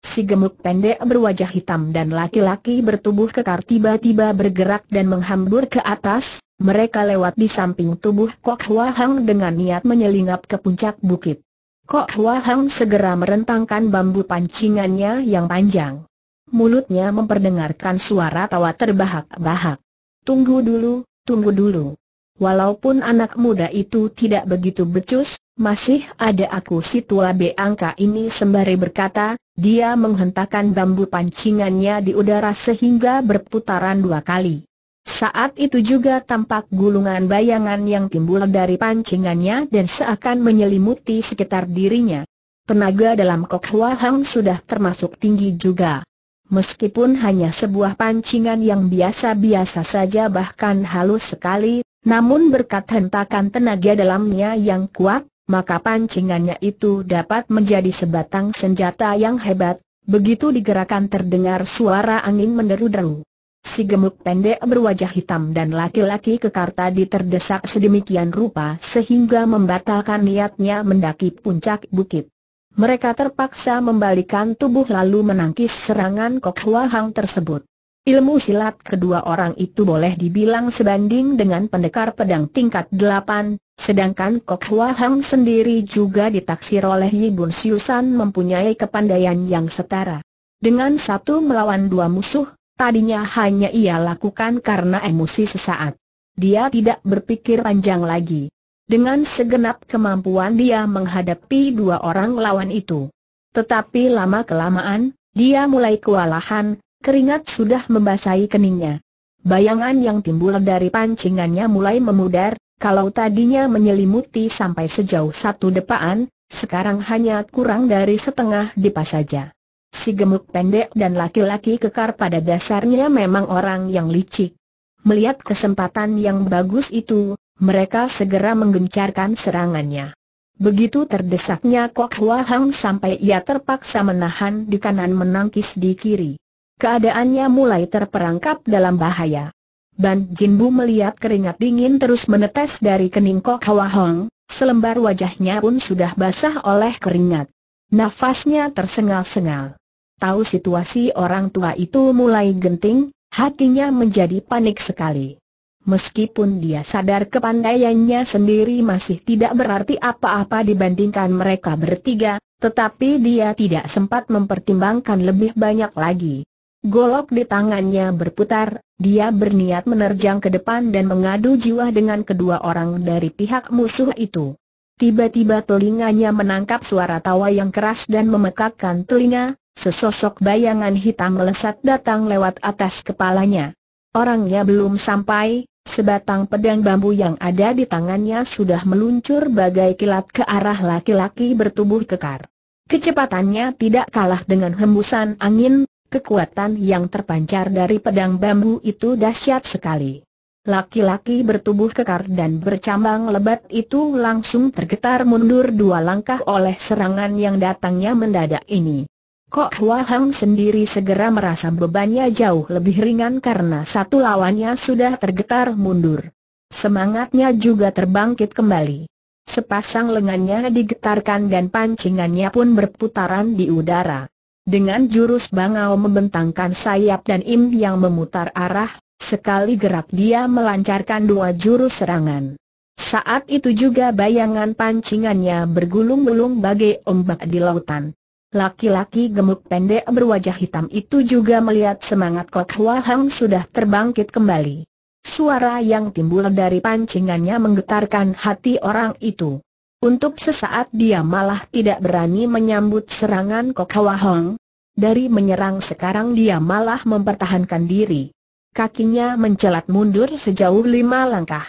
Si gemuk pendek berwajah hitam dan laki-laki bertubuh kekar tiba-tiba bergerak dan menghambur ke atas, mereka lewat di samping tubuh Kok Hwa Hang dengan niat menyelinap ke puncak bukit. Kok Hwa Hang segera merentangkan bambu pancingannya yang panjang. Mulutnya memperdengarkan suara tawa terbahak-bahak. Tunggu dulu, tunggu dulu. Walaupun anak muda itu tidak begitu becus, masih ada aku si tua b angka ini sembari berkata, dia menghentakkan bambu pancingannya di udara sehingga berputaran dua kali. Saat itu juga tampak gulungan bayangan yang timbul dari pancingannya dan seakan menyelimuti sekitar dirinya. Tenaga dalam Kok Hua Hang sudah termasuk tinggi juga. Meskipun hanya sebuah pancingan yang biasa-biasa saja bahkan halus sekali, namun berkat hentakan tenaga dalamnya yang kuat, maka pancingannya itu dapat menjadi sebatang senjata yang hebat, begitu digerakkan terdengar suara angin menderu-deru. Si gemuk pendek berwajah hitam dan laki-laki kekar tadi terdesak sedemikian rupa sehingga membatalkan niatnya mendaki puncak bukit. Mereka terpaksa membalikan tubuh lalu menangkis serangan Kok Hua Hang tersebut. Ilmu silat kedua orang itu boleh dibilang sebanding dengan pendekar pedang tingkat delapan, sedangkan Kok Hua Hang sendiri juga ditaksir oleh Yibun Siusan mempunyai kepandaian yang setara. Dengan satu melawan dua musuh, tadinya hanya ia lakukan karena emosi sesaat. Dia tidak berpikir panjang lagi. Dengan segenap kemampuan dia menghadapi dua orang lawan itu. Tetapi lama-kelamaan, dia mulai kewalahan, Keringat sudah membasahi keningnya. Bayangan yang timbul dari pancingannya mulai memudar, kalau tadinya menyelimuti sampai sejauh satu depaan, sekarang hanya kurang dari setengah depa saja. Si gemuk pendek dan laki-laki kekar pada dasarnya memang orang yang licik. Melihat kesempatan yang bagus itu, mereka segera menggencarkan serangannya. Begitu terdesaknya Kok Hua Hang sampai ia terpaksa menahan di kanan menangkis di kiri. Keadaannya mulai terperangkap dalam bahaya. Ban Jinbu melihat keringat dingin terus menetes dari kening Kok Hwa Hong, selembar wajahnya pun sudah basah oleh keringat. Nafasnya tersengal-sengal. Tahu situasi orang tua itu mulai genting, hatinya menjadi panik sekali. Meskipun dia sadar kepandaiannya sendiri masih tidak berarti apa-apa dibandingkan mereka bertiga, tetapi dia tidak sempat mempertimbangkan lebih banyak lagi. Golok di tangannya berputar, dia berniat menerjang ke depan dan mengadu jiwa dengan kedua orang dari pihak musuh itu. Tiba-tiba telinganya menangkap suara tawa yang keras dan memekakkan telinga, sesosok bayangan hitam melesat datang lewat atas kepalanya. Orangnya belum sampai, sebatang pedang bambu yang ada di tangannya sudah meluncur bagai kilat ke arah laki-laki bertubuh kekar. Kecepatannya tidak kalah dengan hembusan angin, Kekuatan yang terpancar dari pedang bambu itu dahsyat sekali. Laki-laki bertubuh kekar dan bercambang lebat itu langsung tergetar mundur dua langkah oleh serangan yang datangnya mendadak ini. Kok Hua Hang sendiri segera merasa bebannya jauh lebih ringan karena satu lawannya sudah tergetar mundur. Semangatnya juga terbangkit kembali. Sepasang lengannya digetarkan dan pancingannya pun berputaran di udara. Dengan jurus bangau membentangkan sayap dan im yang memutar arah, sekali gerak dia melancarkan dua jurus serangan. Saat itu juga bayangan pancingannya bergulung-gulung bagai ombak di lautan. Laki-laki gemuk pendek berwajah hitam itu juga melihat semangat Kok Hwa Hang sudah terbangkit kembali. Suara yang timbul dari pancingannya menggetarkan hati orang itu. Untuk sesaat dia malah tidak berani menyambut serangan Kok Hwa Hong. Dari menyerang sekarang dia malah mempertahankan diri. Kakinya mencelat mundur sejauh lima langkah.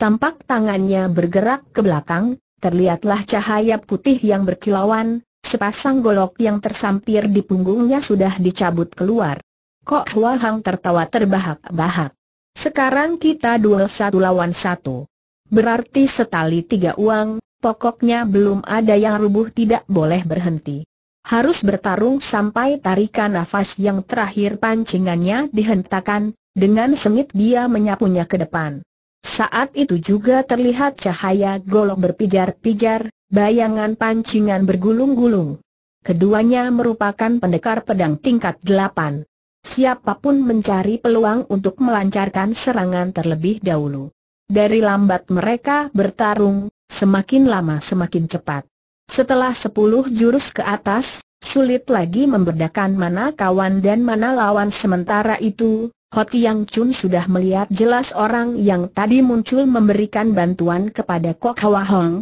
Tampak tangannya bergerak ke belakang, terlihatlah cahaya putih yang berkilauan, sepasang golok yang tersampir di punggungnya sudah dicabut keluar. Kok Hwa Hang tertawa terbahak-bahak. Sekarang kita duel satu lawan satu. Berarti setali tiga uang, pokoknya belum ada yang rubuh tidak boleh berhenti. Harus bertarung sampai tarikan nafas yang terakhir pancingannya dihentakan, dengan sengit dia menyapunya ke depan. Saat itu juga terlihat cahaya golok berpijar-pijar, bayangan pancingan bergulung-gulung. Keduanya merupakan pendekar pedang tingkat delapan. Siapapun mencari peluang untuk melancarkan serangan terlebih dahulu. Dari lambat mereka bertarung, Semakin lama semakin cepat. Setelah sepuluh jurus ke atas, sulit lagi membedakan mana kawan dan mana lawan sementara itu, Hoti Yang Chun sudah melihat jelas orang yang tadi muncul memberikan bantuan kepada Kok Hwa Hong.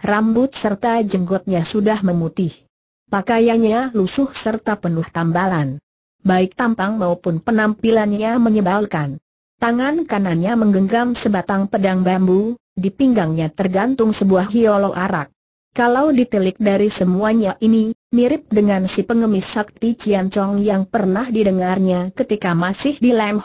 Rambut serta jenggotnya sudah memutih. Pakaiannya lusuh serta penuh tambalan. Baik tampang maupun penampilannya menyebalkan. Tangan kanannya menggenggam sebatang pedang bambu, di pinggangnya tergantung sebuah hiolo arak. Kalau ditelik dari semuanya ini, mirip dengan si pengemis sakti Cian Chong yang pernah didengarnya ketika masih di Lam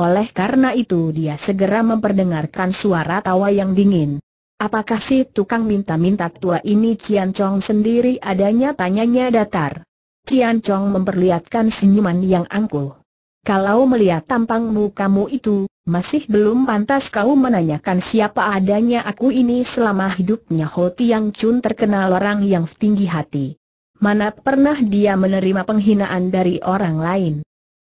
Oleh karena itu dia segera memperdengarkan suara tawa yang dingin. Apakah si tukang minta-minta tua ini Cian Chong sendiri adanya tanyanya datar? Cian Chong memperlihatkan senyuman yang angkuh. Kalau melihat tampangmu kamu itu, masih belum pantas kau menanyakan siapa adanya aku ini selama hidupnya Ho Tiang Chun terkenal orang yang tinggi hati. Mana pernah dia menerima penghinaan dari orang lain.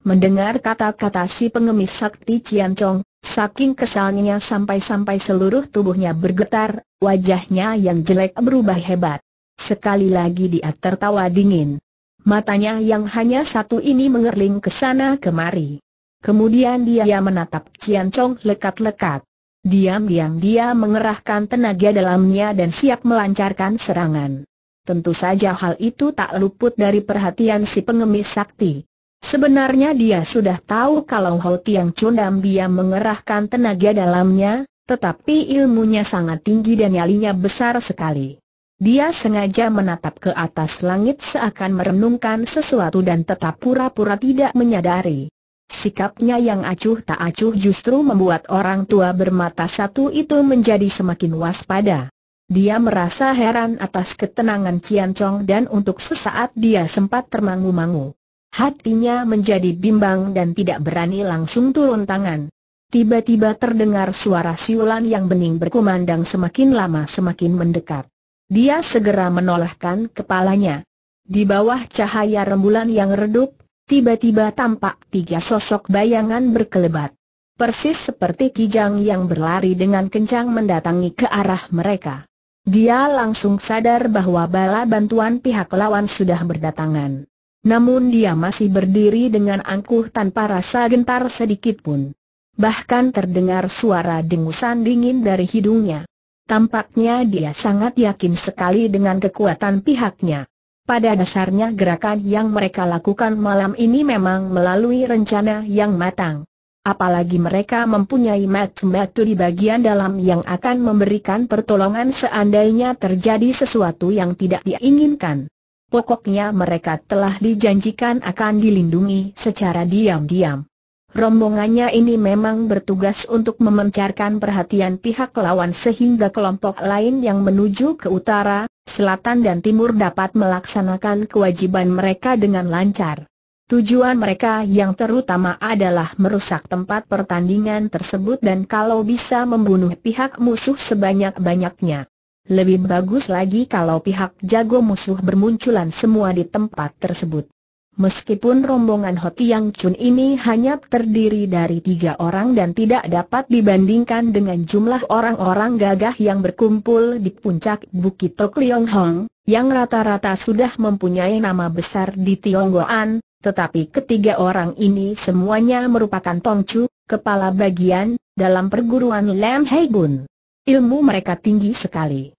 Mendengar kata-kata si pengemis sakti Cian Chong, saking kesalnya sampai-sampai seluruh tubuhnya bergetar, wajahnya yang jelek berubah hebat. Sekali lagi dia tertawa dingin. Matanya yang hanya satu ini mengerling ke sana kemari. Kemudian dia menatap Cian Chong lekat-lekat. Diam-diam dia mengerahkan tenaga dalamnya dan siap melancarkan serangan. Tentu saja hal itu tak luput dari perhatian si pengemis sakti. Sebenarnya dia sudah tahu kalau Hou Tiang dan dia mengerahkan tenaga dalamnya, tetapi ilmunya sangat tinggi dan nyalinya besar sekali. Dia sengaja menatap ke atas langit seakan merenungkan sesuatu dan tetap pura-pura tidak menyadari. Sikapnya yang acuh tak acuh justru membuat orang tua bermata satu itu menjadi semakin waspada. Dia merasa heran atas ketenangan Cian Chong dan untuk sesaat dia sempat termangu-mangu. Hatinya menjadi bimbang dan tidak berani langsung turun tangan. Tiba-tiba terdengar suara siulan yang bening berkumandang semakin lama semakin mendekat. Dia segera menolakkan kepalanya. Di bawah cahaya rembulan yang redup, tiba-tiba tampak tiga sosok bayangan berkelebat. Persis seperti Kijang yang berlari dengan kencang mendatangi ke arah mereka. Dia langsung sadar bahwa bala bantuan pihak lawan sudah berdatangan. Namun dia masih berdiri dengan angkuh tanpa rasa gentar sedikitpun. Bahkan terdengar suara dengusan dingin dari hidungnya. Tampaknya dia sangat yakin sekali dengan kekuatan pihaknya. Pada dasarnya gerakan yang mereka lakukan malam ini memang melalui rencana yang matang. Apalagi mereka mempunyai matu-matu di bagian dalam yang akan memberikan pertolongan seandainya terjadi sesuatu yang tidak diinginkan. Pokoknya mereka telah dijanjikan akan dilindungi secara diam-diam. Rombongannya ini memang bertugas untuk memencarkan perhatian pihak lawan sehingga kelompok lain yang menuju ke utara, selatan dan timur dapat melaksanakan kewajiban mereka dengan lancar. Tujuan mereka yang terutama adalah merusak tempat pertandingan tersebut dan kalau bisa membunuh pihak musuh sebanyak-banyaknya. Lebih bagus lagi kalau pihak jago musuh bermunculan semua di tempat tersebut. Meskipun rombongan Yang Chun ini hanya terdiri dari tiga orang dan tidak dapat dibandingkan dengan jumlah orang-orang gagah yang berkumpul di puncak Bukit Tok Liong Hong, yang rata-rata sudah mempunyai nama besar di Tionggoan, tetapi ketiga orang ini semuanya merupakan Chu, kepala bagian, dalam perguruan Lam Hei Bun. Ilmu mereka tinggi sekali.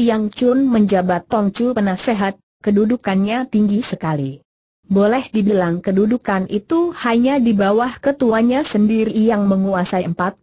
Yang Chun menjabat Chu penasehat, kedudukannya tinggi sekali. Boleh dibilang kedudukan itu hanya di bawah ketuanya sendiri yang menguasai 48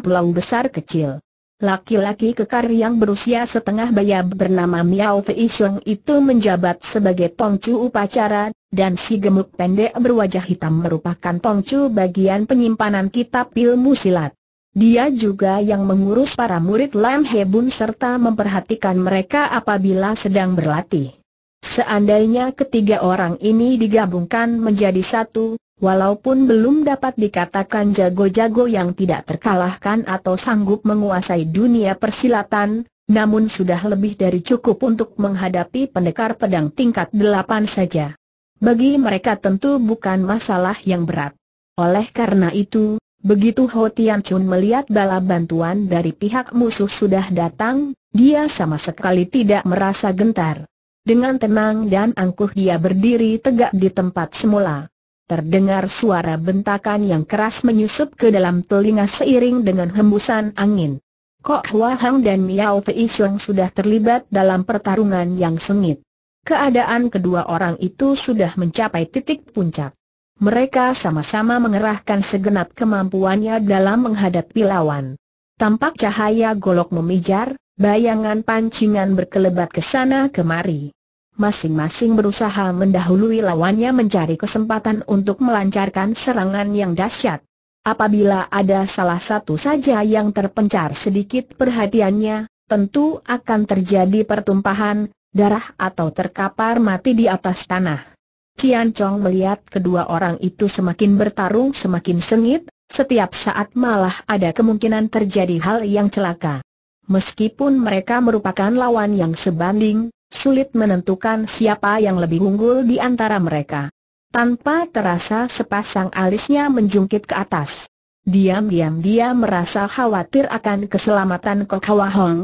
pulau besar kecil. Laki-laki kekar yang berusia setengah baya bernama Miao Fei Xiong itu menjabat sebagai tongcu upacara, dan si gemuk pendek berwajah hitam merupakan tongcu bagian penyimpanan kitab ilmu silat. Dia juga yang mengurus para murid Lam Hebun serta memperhatikan mereka apabila sedang berlatih. Seandainya ketiga orang ini digabungkan menjadi satu, walaupun belum dapat dikatakan jago-jago yang tidak terkalahkan atau sanggup menguasai dunia persilatan, namun sudah lebih dari cukup untuk menghadapi pendekar pedang tingkat delapan saja. Bagi mereka tentu bukan masalah yang berat. Oleh karena itu, begitu Ho Tian Chun melihat bala bantuan dari pihak musuh sudah datang, dia sama sekali tidak merasa gentar. Dengan tenang dan angkuh dia berdiri tegak di tempat semula. Terdengar suara bentakan yang keras menyusup ke dalam telinga seiring dengan hembusan angin. Kok Hua Hang dan Miao Fei Xiong sudah terlibat dalam pertarungan yang sengit. Keadaan kedua orang itu sudah mencapai titik puncak. Mereka sama-sama mengerahkan segenap kemampuannya dalam menghadapi lawan. Tampak cahaya golok memijar, bayangan pancingan berkelebat ke sana kemari masing-masing berusaha mendahului lawannya mencari kesempatan untuk melancarkan serangan yang dahsyat. Apabila ada salah satu saja yang terpencar sedikit perhatiannya, tentu akan terjadi pertumpahan, darah atau terkapar mati di atas tanah. Cian Chong melihat kedua orang itu semakin bertarung semakin sengit, setiap saat malah ada kemungkinan terjadi hal yang celaka. Meskipun mereka merupakan lawan yang sebanding, sulit menentukan siapa yang lebih unggul di antara mereka. Tanpa terasa sepasang alisnya menjungkit ke atas. Diam-diam dia merasa khawatir akan keselamatan Kok Hwa Hong.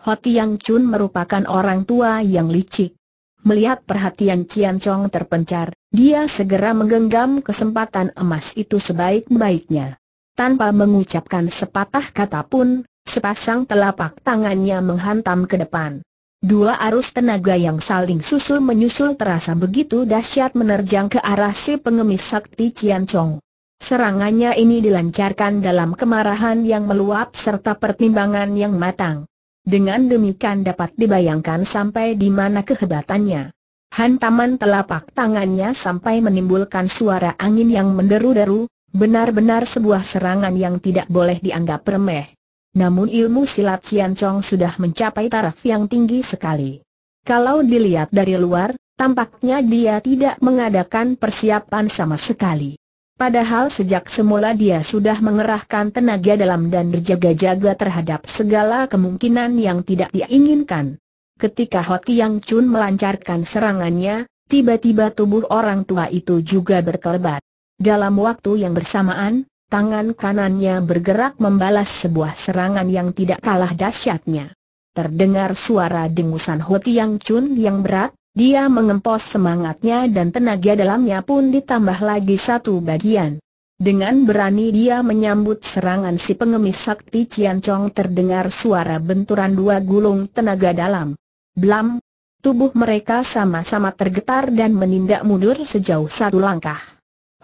Hoti Yang Chun merupakan orang tua yang licik. Melihat perhatian Cian Chong terpencar, dia segera menggenggam kesempatan emas itu sebaik-baiknya. Tanpa mengucapkan sepatah kata pun, sepasang telapak tangannya menghantam ke depan. Dua arus tenaga yang saling susul menyusul terasa begitu dahsyat menerjang ke arah si pengemis sakti Cian Chong. Serangannya ini dilancarkan dalam kemarahan yang meluap serta pertimbangan yang matang. Dengan demikian dapat dibayangkan sampai di mana kehebatannya. Hantaman telapak tangannya sampai menimbulkan suara angin yang menderu-deru, benar-benar sebuah serangan yang tidak boleh dianggap remeh. Namun ilmu silat Cian Chong sudah mencapai taraf yang tinggi sekali. Kalau dilihat dari luar, tampaknya dia tidak mengadakan persiapan sama sekali. Padahal sejak semula dia sudah mengerahkan tenaga dalam dan berjaga-jaga terhadap segala kemungkinan yang tidak diinginkan. Ketika Ho Yang Chun melancarkan serangannya, tiba-tiba tubuh orang tua itu juga berkelebat. Dalam waktu yang bersamaan, tangan kanannya bergerak membalas sebuah serangan yang tidak kalah dahsyatnya. Terdengar suara dengusan Ho Yang Chun yang berat, dia mengempos semangatnya dan tenaga dalamnya pun ditambah lagi satu bagian. Dengan berani dia menyambut serangan si pengemis sakti Cian Chong terdengar suara benturan dua gulung tenaga dalam. Blam! Tubuh mereka sama-sama tergetar dan menindak mundur sejauh satu langkah.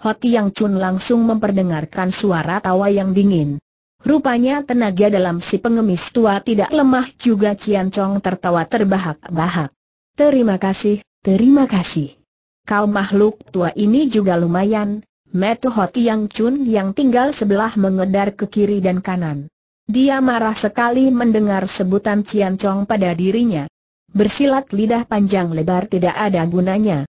Hoti Yang Chun langsung memperdengarkan suara tawa yang dingin. Rupanya tenaga dalam si pengemis tua tidak lemah juga Cian Chong tertawa terbahak-bahak. Terima kasih, terima kasih. Kau makhluk tua ini juga lumayan, Metu Hoti Yang Chun yang tinggal sebelah mengedar ke kiri dan kanan. Dia marah sekali mendengar sebutan Cian Chong pada dirinya. Bersilat lidah panjang lebar tidak ada gunanya.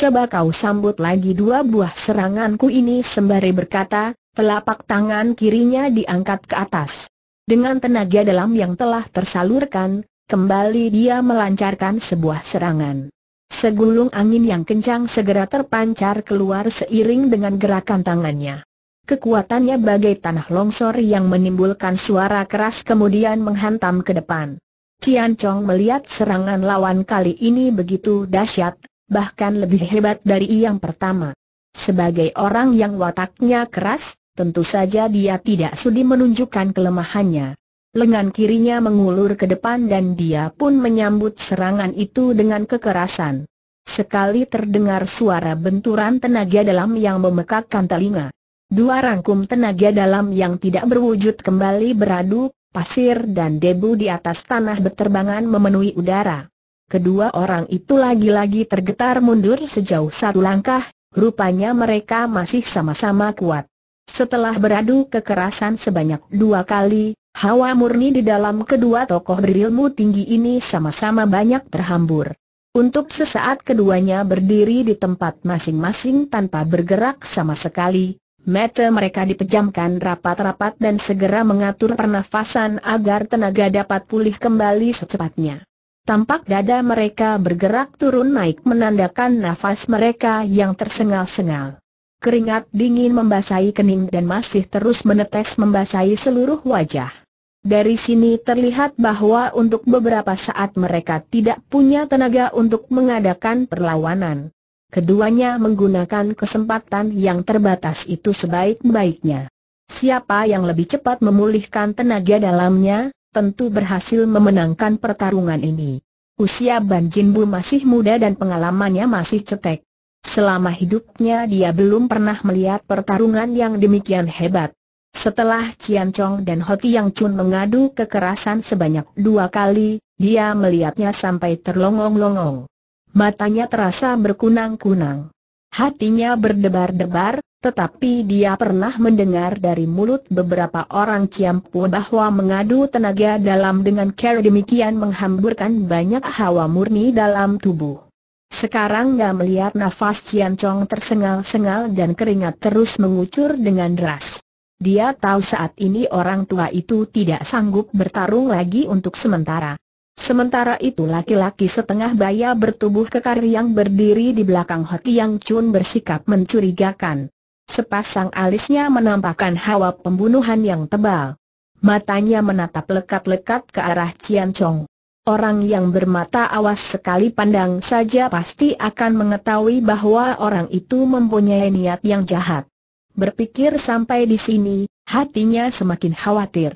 Coba kau sambut lagi dua buah seranganku ini sembari berkata, telapak tangan kirinya diangkat ke atas. Dengan tenaga dalam yang telah tersalurkan, kembali dia melancarkan sebuah serangan. Segulung angin yang kencang segera terpancar keluar seiring dengan gerakan tangannya. Kekuatannya bagai tanah longsor yang menimbulkan suara keras kemudian menghantam ke depan. Cian Chong melihat serangan lawan kali ini begitu dahsyat, bahkan lebih hebat dari yang pertama. Sebagai orang yang wataknya keras, tentu saja dia tidak sudi menunjukkan kelemahannya. Lengan kirinya mengulur ke depan dan dia pun menyambut serangan itu dengan kekerasan. Sekali terdengar suara benturan tenaga dalam yang memekakkan telinga. Dua rangkum tenaga dalam yang tidak berwujud kembali beradu, pasir dan debu di atas tanah berterbangan memenuhi udara. Kedua orang itu lagi-lagi tergetar mundur sejauh satu langkah, rupanya mereka masih sama-sama kuat. Setelah beradu kekerasan sebanyak dua kali, hawa murni di dalam kedua tokoh berilmu tinggi ini sama-sama banyak terhambur. Untuk sesaat keduanya berdiri di tempat masing-masing tanpa bergerak sama sekali, mata mereka dipejamkan rapat-rapat dan segera mengatur pernafasan agar tenaga dapat pulih kembali secepatnya. Tampak dada mereka bergerak turun naik menandakan nafas mereka yang tersengal-sengal. Keringat dingin membasahi kening dan masih terus menetes membasahi seluruh wajah. Dari sini terlihat bahwa untuk beberapa saat mereka tidak punya tenaga untuk mengadakan perlawanan. Keduanya menggunakan kesempatan yang terbatas itu sebaik-baiknya. Siapa yang lebih cepat memulihkan tenaga dalamnya, tentu berhasil memenangkan pertarungan ini. Usia Ban Jin masih muda dan pengalamannya masih cetek. Selama hidupnya dia belum pernah melihat pertarungan yang demikian hebat. Setelah Cian Chong dan Ho Yang Chun mengadu kekerasan sebanyak dua kali, dia melihatnya sampai terlongong-longong. Matanya terasa berkunang-kunang. Hatinya berdebar-debar, tetapi dia pernah mendengar dari mulut beberapa orang Kiampu bahwa mengadu tenaga dalam dengan cara demikian menghamburkan banyak hawa murni dalam tubuh. Sekarang dia melihat nafas Cian Chong tersengal-sengal dan keringat terus mengucur dengan deras. Dia tahu saat ini orang tua itu tidak sanggup bertarung lagi untuk sementara. Sementara itu laki-laki setengah baya bertubuh kekar yang berdiri di belakang Hoti Yang Chun bersikap mencurigakan. Sepasang alisnya menampakkan hawa pembunuhan yang tebal. Matanya menatap lekat-lekat ke arah Cian Chong. Orang yang bermata awas sekali pandang saja pasti akan mengetahui bahwa orang itu mempunyai niat yang jahat. Berpikir sampai di sini, hatinya semakin khawatir.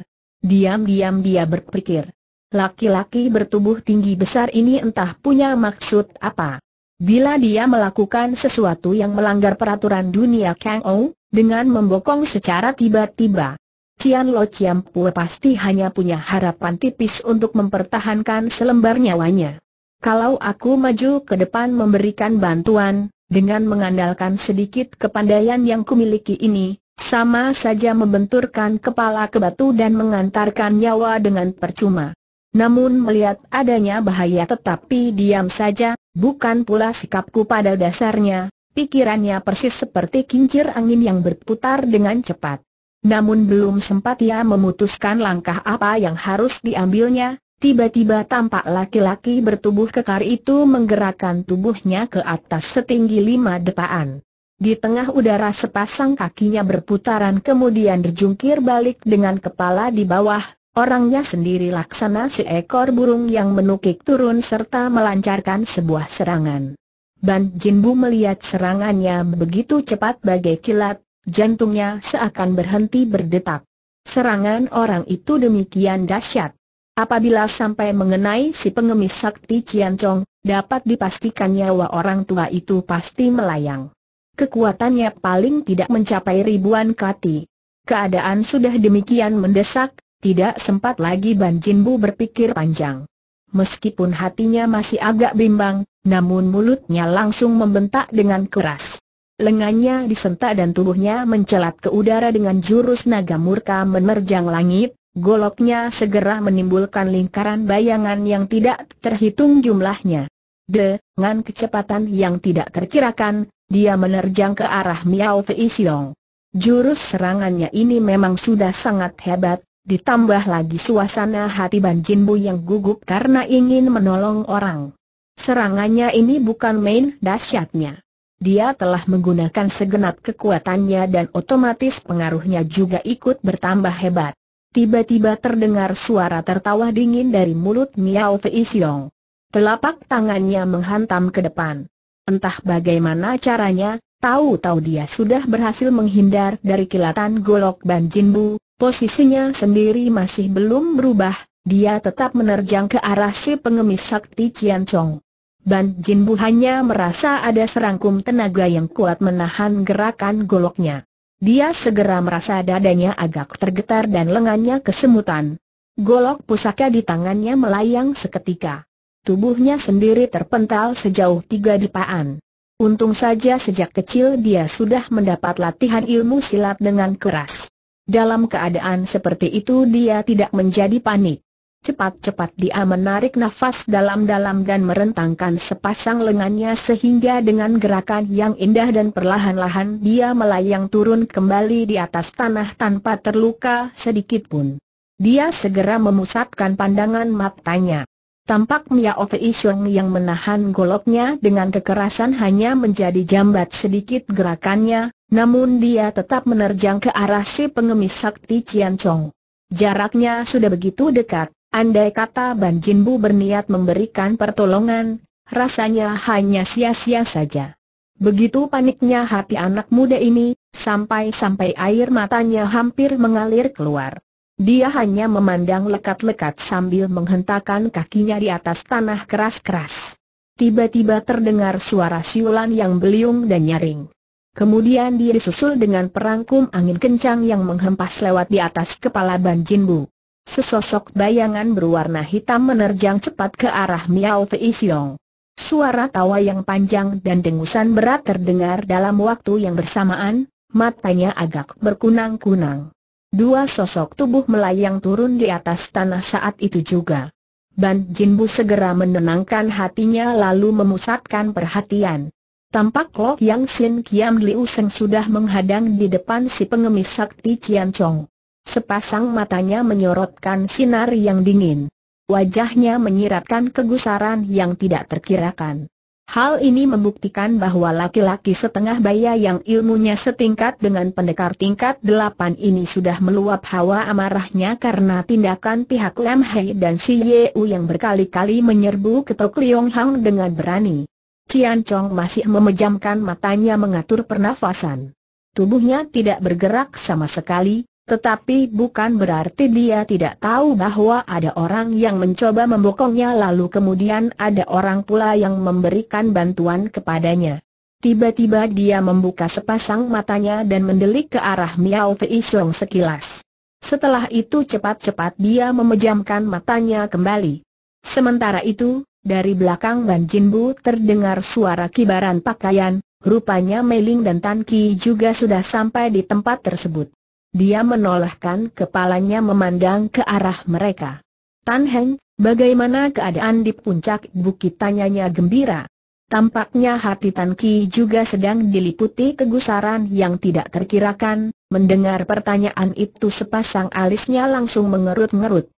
Diam-diam dia berpikir, laki-laki bertubuh tinggi besar ini entah punya maksud apa. Bila dia melakukan sesuatu yang melanggar peraturan dunia Kang Ou, dengan membokong secara tiba-tiba. Cian Lo Chiam Pue pasti hanya punya harapan tipis untuk mempertahankan selembar nyawanya. Kalau aku maju ke depan memberikan bantuan, dengan mengandalkan sedikit kepandaian yang kumiliki ini, sama saja membenturkan kepala ke batu dan mengantarkan nyawa dengan percuma. Namun melihat adanya bahaya tetapi diam saja, Bukan pula sikapku pada dasarnya, pikirannya persis seperti kincir angin yang berputar dengan cepat. Namun belum sempat ia memutuskan langkah apa yang harus diambilnya, tiba-tiba tampak laki-laki bertubuh kekar itu menggerakkan tubuhnya ke atas setinggi lima depaan. Di tengah udara sepasang kakinya berputaran kemudian berjungkir balik dengan kepala di bawah, Orangnya sendiri laksana seekor burung yang menukik turun serta melancarkan sebuah serangan. Ban Jinbu melihat serangannya begitu cepat bagai kilat, jantungnya seakan berhenti berdetak. Serangan orang itu demikian dahsyat. Apabila sampai mengenai si pengemis sakti Ciancong, dapat dipastikan nyawa orang tua itu pasti melayang. Kekuatannya paling tidak mencapai ribuan kati. Keadaan sudah demikian mendesak, tidak sempat lagi Ban Jinbu berpikir panjang. Meskipun hatinya masih agak bimbang, namun mulutnya langsung membentak dengan keras. Lengannya disentak dan tubuhnya mencelat ke udara dengan jurus naga murka menerjang langit, goloknya segera menimbulkan lingkaran bayangan yang tidak terhitung jumlahnya. Dengan kecepatan yang tidak terkirakan, dia menerjang ke arah Miao Fei Xiong. Jurus serangannya ini memang sudah sangat hebat, Ditambah lagi suasana hati Ban Jinbu yang gugup karena ingin menolong orang. Serangannya ini bukan main dahsyatnya. Dia telah menggunakan segenap kekuatannya dan otomatis pengaruhnya juga ikut bertambah hebat. Tiba-tiba terdengar suara tertawa dingin dari mulut Miao Fei Xiong. Telapak tangannya menghantam ke depan. Entah bagaimana caranya, tahu-tahu dia sudah berhasil menghindar dari kilatan golok Ban Jinbu, Posisinya sendiri masih belum berubah, dia tetap menerjang ke arah si pengemis sakti Cian Chong. Ban Jin Bu hanya merasa ada serangkum tenaga yang kuat menahan gerakan goloknya. Dia segera merasa dadanya agak tergetar dan lengannya kesemutan. Golok pusaka di tangannya melayang seketika. Tubuhnya sendiri terpental sejauh tiga dipaan. Untung saja sejak kecil dia sudah mendapat latihan ilmu silat dengan keras. Dalam keadaan seperti itu dia tidak menjadi panik. Cepat-cepat dia menarik nafas dalam-dalam dan merentangkan sepasang lengannya sehingga dengan gerakan yang indah dan perlahan-lahan dia melayang turun kembali di atas tanah tanpa terluka sedikit pun. Dia segera memusatkan pandangan matanya. Tampak Mia Fei Xiong yang menahan goloknya dengan kekerasan hanya menjadi jambat sedikit gerakannya, namun dia tetap menerjang ke arah si pengemis sakti Cian Chong. Jaraknya sudah begitu dekat, andai kata Ban Jin Bu berniat memberikan pertolongan, rasanya hanya sia-sia saja. Begitu paniknya hati anak muda ini, sampai-sampai air matanya hampir mengalir keluar. Dia hanya memandang lekat-lekat sambil menghentakkan kakinya di atas tanah keras-keras. Tiba-tiba terdengar suara siulan yang beliung dan nyaring. Kemudian dia disusul dengan perangkum angin kencang yang menghempas lewat di atas kepala Ban Jinbu. Sesosok bayangan berwarna hitam menerjang cepat ke arah Miao Fei Xiong. Suara tawa yang panjang dan dengusan berat terdengar dalam waktu yang bersamaan, matanya agak berkunang-kunang. Dua sosok tubuh melayang turun di atas tanah saat itu juga. Ban Jinbu segera menenangkan hatinya lalu memusatkan perhatian. Tampak Lok Yang Sin Kiam Liu Seng sudah menghadang di depan si pengemis sakti Cian Chong. Sepasang matanya menyorotkan sinar yang dingin. Wajahnya menyiratkan kegusaran yang tidak terkirakan. Hal ini membuktikan bahwa laki-laki setengah baya yang ilmunya setingkat dengan pendekar tingkat delapan ini sudah meluap hawa amarahnya karena tindakan pihak Lam Hei dan si Yeu yang berkali-kali menyerbu Tok Liong Hang dengan berani. Cian Chong masih memejamkan matanya mengatur pernafasan. Tubuhnya tidak bergerak sama sekali, tetapi bukan berarti dia tidak tahu bahwa ada orang yang mencoba membokongnya lalu kemudian ada orang pula yang memberikan bantuan kepadanya. Tiba-tiba dia membuka sepasang matanya dan mendelik ke arah Miao Fei Song sekilas. Setelah itu cepat-cepat dia memejamkan matanya kembali. Sementara itu, dari belakang Ban Jinbu terdengar suara kibaran pakaian, rupanya Meiling dan Tan Ki juga sudah sampai di tempat tersebut. Dia menolehkan kepalanya memandang ke arah mereka. Tan Heng, bagaimana keadaan di puncak bukit tanyanya gembira. Tampaknya hati Tan Ki juga sedang diliputi kegusaran yang tidak terkirakan, mendengar pertanyaan itu sepasang alisnya langsung mengerut-ngerut.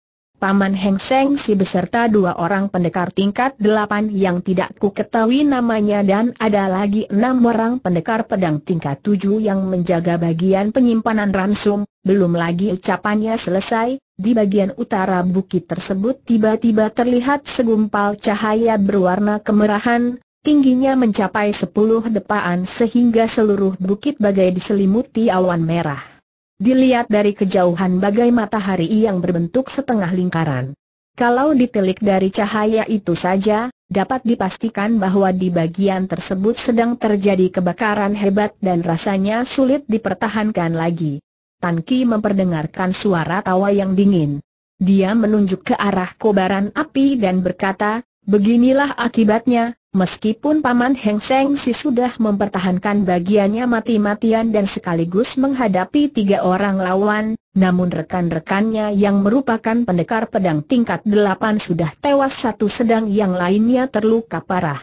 Paman Heng Seng si beserta dua orang pendekar tingkat delapan yang tidak ku ketahui namanya dan ada lagi enam orang pendekar pedang tingkat tujuh yang menjaga bagian penyimpanan ransum, belum lagi ucapannya selesai, di bagian utara bukit tersebut tiba-tiba terlihat segumpal cahaya berwarna kemerahan, tingginya mencapai sepuluh depaan sehingga seluruh bukit bagai diselimuti awan merah. Dilihat dari kejauhan bagai matahari yang berbentuk setengah lingkaran. Kalau ditilik dari cahaya itu saja, dapat dipastikan bahwa di bagian tersebut sedang terjadi kebakaran hebat dan rasanya sulit dipertahankan lagi. Tan Ki memperdengarkan suara tawa yang dingin. Dia menunjuk ke arah kobaran api dan berkata, beginilah akibatnya, Meskipun Paman Heng Seng Si sudah mempertahankan bagiannya mati-matian dan sekaligus menghadapi tiga orang lawan, namun rekan-rekannya yang merupakan pendekar pedang tingkat delapan sudah tewas satu sedang yang lainnya terluka parah.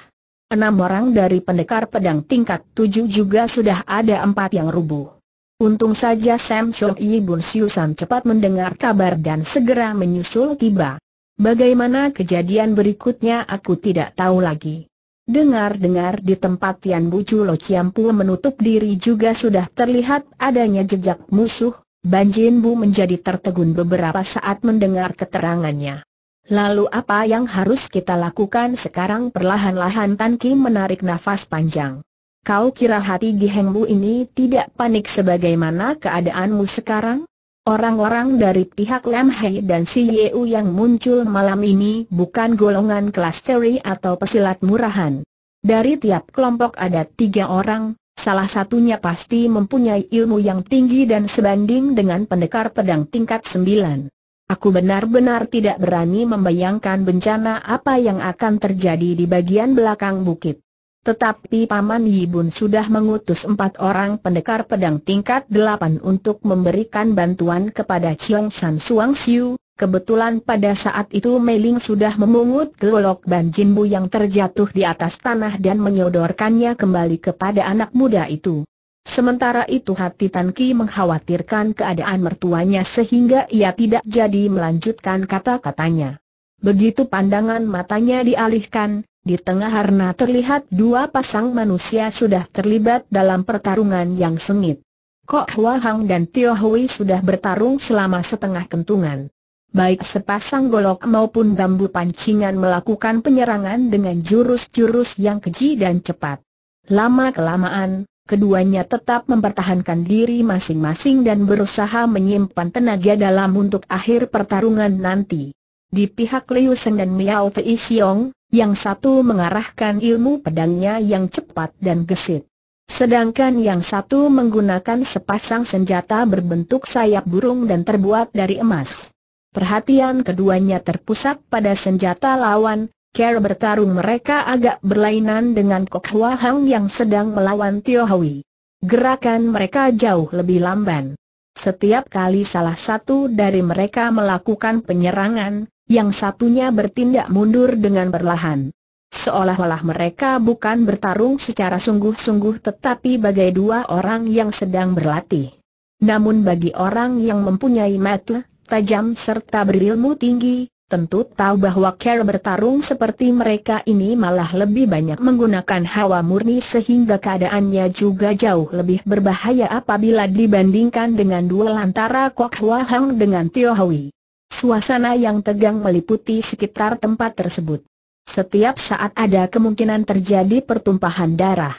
Enam orang dari pendekar pedang tingkat tujuh juga sudah ada empat yang rubuh. Untung saja Sam Shok Yi Bun Siu San cepat mendengar kabar dan segera menyusul tiba. Bagaimana kejadian berikutnya aku tidak tahu lagi. Dengar-dengar di tempat Tian Bucu Lo Ciampu menutup diri juga sudah terlihat adanya jejak musuh, Ban Jin Bu menjadi tertegun beberapa saat mendengar keterangannya. Lalu apa yang harus kita lakukan sekarang perlahan-lahan Tan Kim menarik nafas panjang. Kau kira hati Giheng Bu ini tidak panik sebagaimana keadaanmu sekarang? Orang-orang dari pihak Lam Hei dan Si Yeu yang muncul malam ini bukan golongan kelas teri atau pesilat murahan. Dari tiap kelompok ada tiga orang, salah satunya pasti mempunyai ilmu yang tinggi dan sebanding dengan pendekar pedang tingkat sembilan. Aku benar-benar tidak berani membayangkan bencana apa yang akan terjadi di bagian belakang bukit. Tetapi Paman Yibun sudah mengutus empat orang pendekar pedang tingkat delapan untuk memberikan bantuan kepada Chiong San Suang Siu, Kebetulan pada saat itu Mei Ling sudah memungut ban Jin Bu yang terjatuh di atas tanah dan menyodorkannya kembali kepada anak muda itu. Sementara itu hati Tan Ki mengkhawatirkan keadaan mertuanya sehingga ia tidak jadi melanjutkan kata-katanya. Begitu pandangan matanya dialihkan, di tengah harna terlihat dua pasang manusia sudah terlibat dalam pertarungan yang sengit. Kok Hua Hang dan Tio Hui sudah bertarung selama setengah kentungan. Baik sepasang golok maupun bambu pancingan melakukan penyerangan dengan jurus-jurus yang keji dan cepat. Lama-kelamaan, keduanya tetap mempertahankan diri masing-masing dan berusaha menyimpan tenaga dalam untuk akhir pertarungan nanti. Di pihak Liu Sen dan Miao Fei Xiong, yang satu mengarahkan ilmu pedangnya yang cepat dan gesit. Sedangkan yang satu menggunakan sepasang senjata berbentuk sayap burung dan terbuat dari emas. Perhatian keduanya terpusat pada senjata lawan, care bertarung mereka agak berlainan dengan Kok Hua Hang yang sedang melawan Tio Hui. Gerakan mereka jauh lebih lamban. Setiap kali salah satu dari mereka melakukan penyerangan, yang satunya bertindak mundur dengan perlahan. Seolah-olah mereka bukan bertarung secara sungguh-sungguh tetapi bagai dua orang yang sedang berlatih. Namun bagi orang yang mempunyai mata tajam serta berilmu tinggi, tentu tahu bahwa cara bertarung seperti mereka ini malah lebih banyak menggunakan hawa murni sehingga keadaannya juga jauh lebih berbahaya apabila dibandingkan dengan duel antara Kok Hwa Hang dengan Tio Hui. Suasana yang tegang meliputi sekitar tempat tersebut. Setiap saat ada kemungkinan terjadi pertumpahan darah.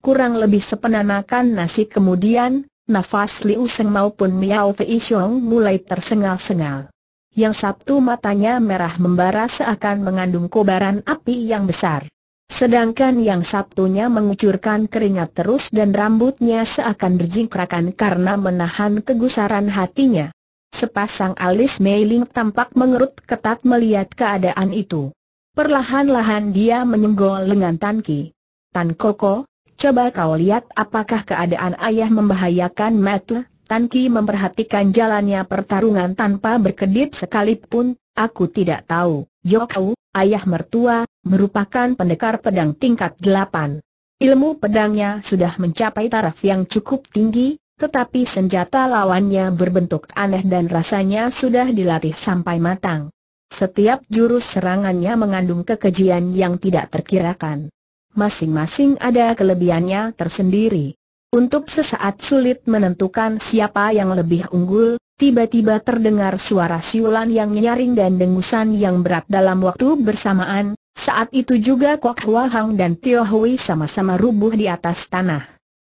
Kurang lebih sepenanakan nasi kemudian, nafas Liu Seng maupun Miao Fei Xiong mulai tersengal-sengal. Yang Sabtu matanya merah membara seakan mengandung kobaran api yang besar. Sedangkan yang Sabtunya mengucurkan keringat terus dan rambutnya seakan berjingkrakan karena menahan kegusaran hatinya. Sepasang alis Mei tampak mengerut ketat melihat keadaan itu. Perlahan-lahan dia menyenggol lengan Tan Ki. Tan Koko, coba kau lihat apakah keadaan ayah membahayakan Matu. Tan Ki memperhatikan jalannya pertarungan tanpa berkedip sekalipun, aku tidak tahu. Yokau, ayah mertua, merupakan pendekar pedang tingkat delapan. Ilmu pedangnya sudah mencapai taraf yang cukup tinggi, tetapi senjata lawannya berbentuk aneh dan rasanya sudah dilatih sampai matang. Setiap jurus serangannya mengandung kekejian yang tidak terkirakan. Masing-masing ada kelebihannya tersendiri. Untuk sesaat sulit menentukan siapa yang lebih unggul, tiba-tiba terdengar suara siulan yang nyaring dan dengusan yang berat dalam waktu bersamaan, saat itu juga Kok Hwa Hang dan Tio Hui sama-sama rubuh di atas tanah.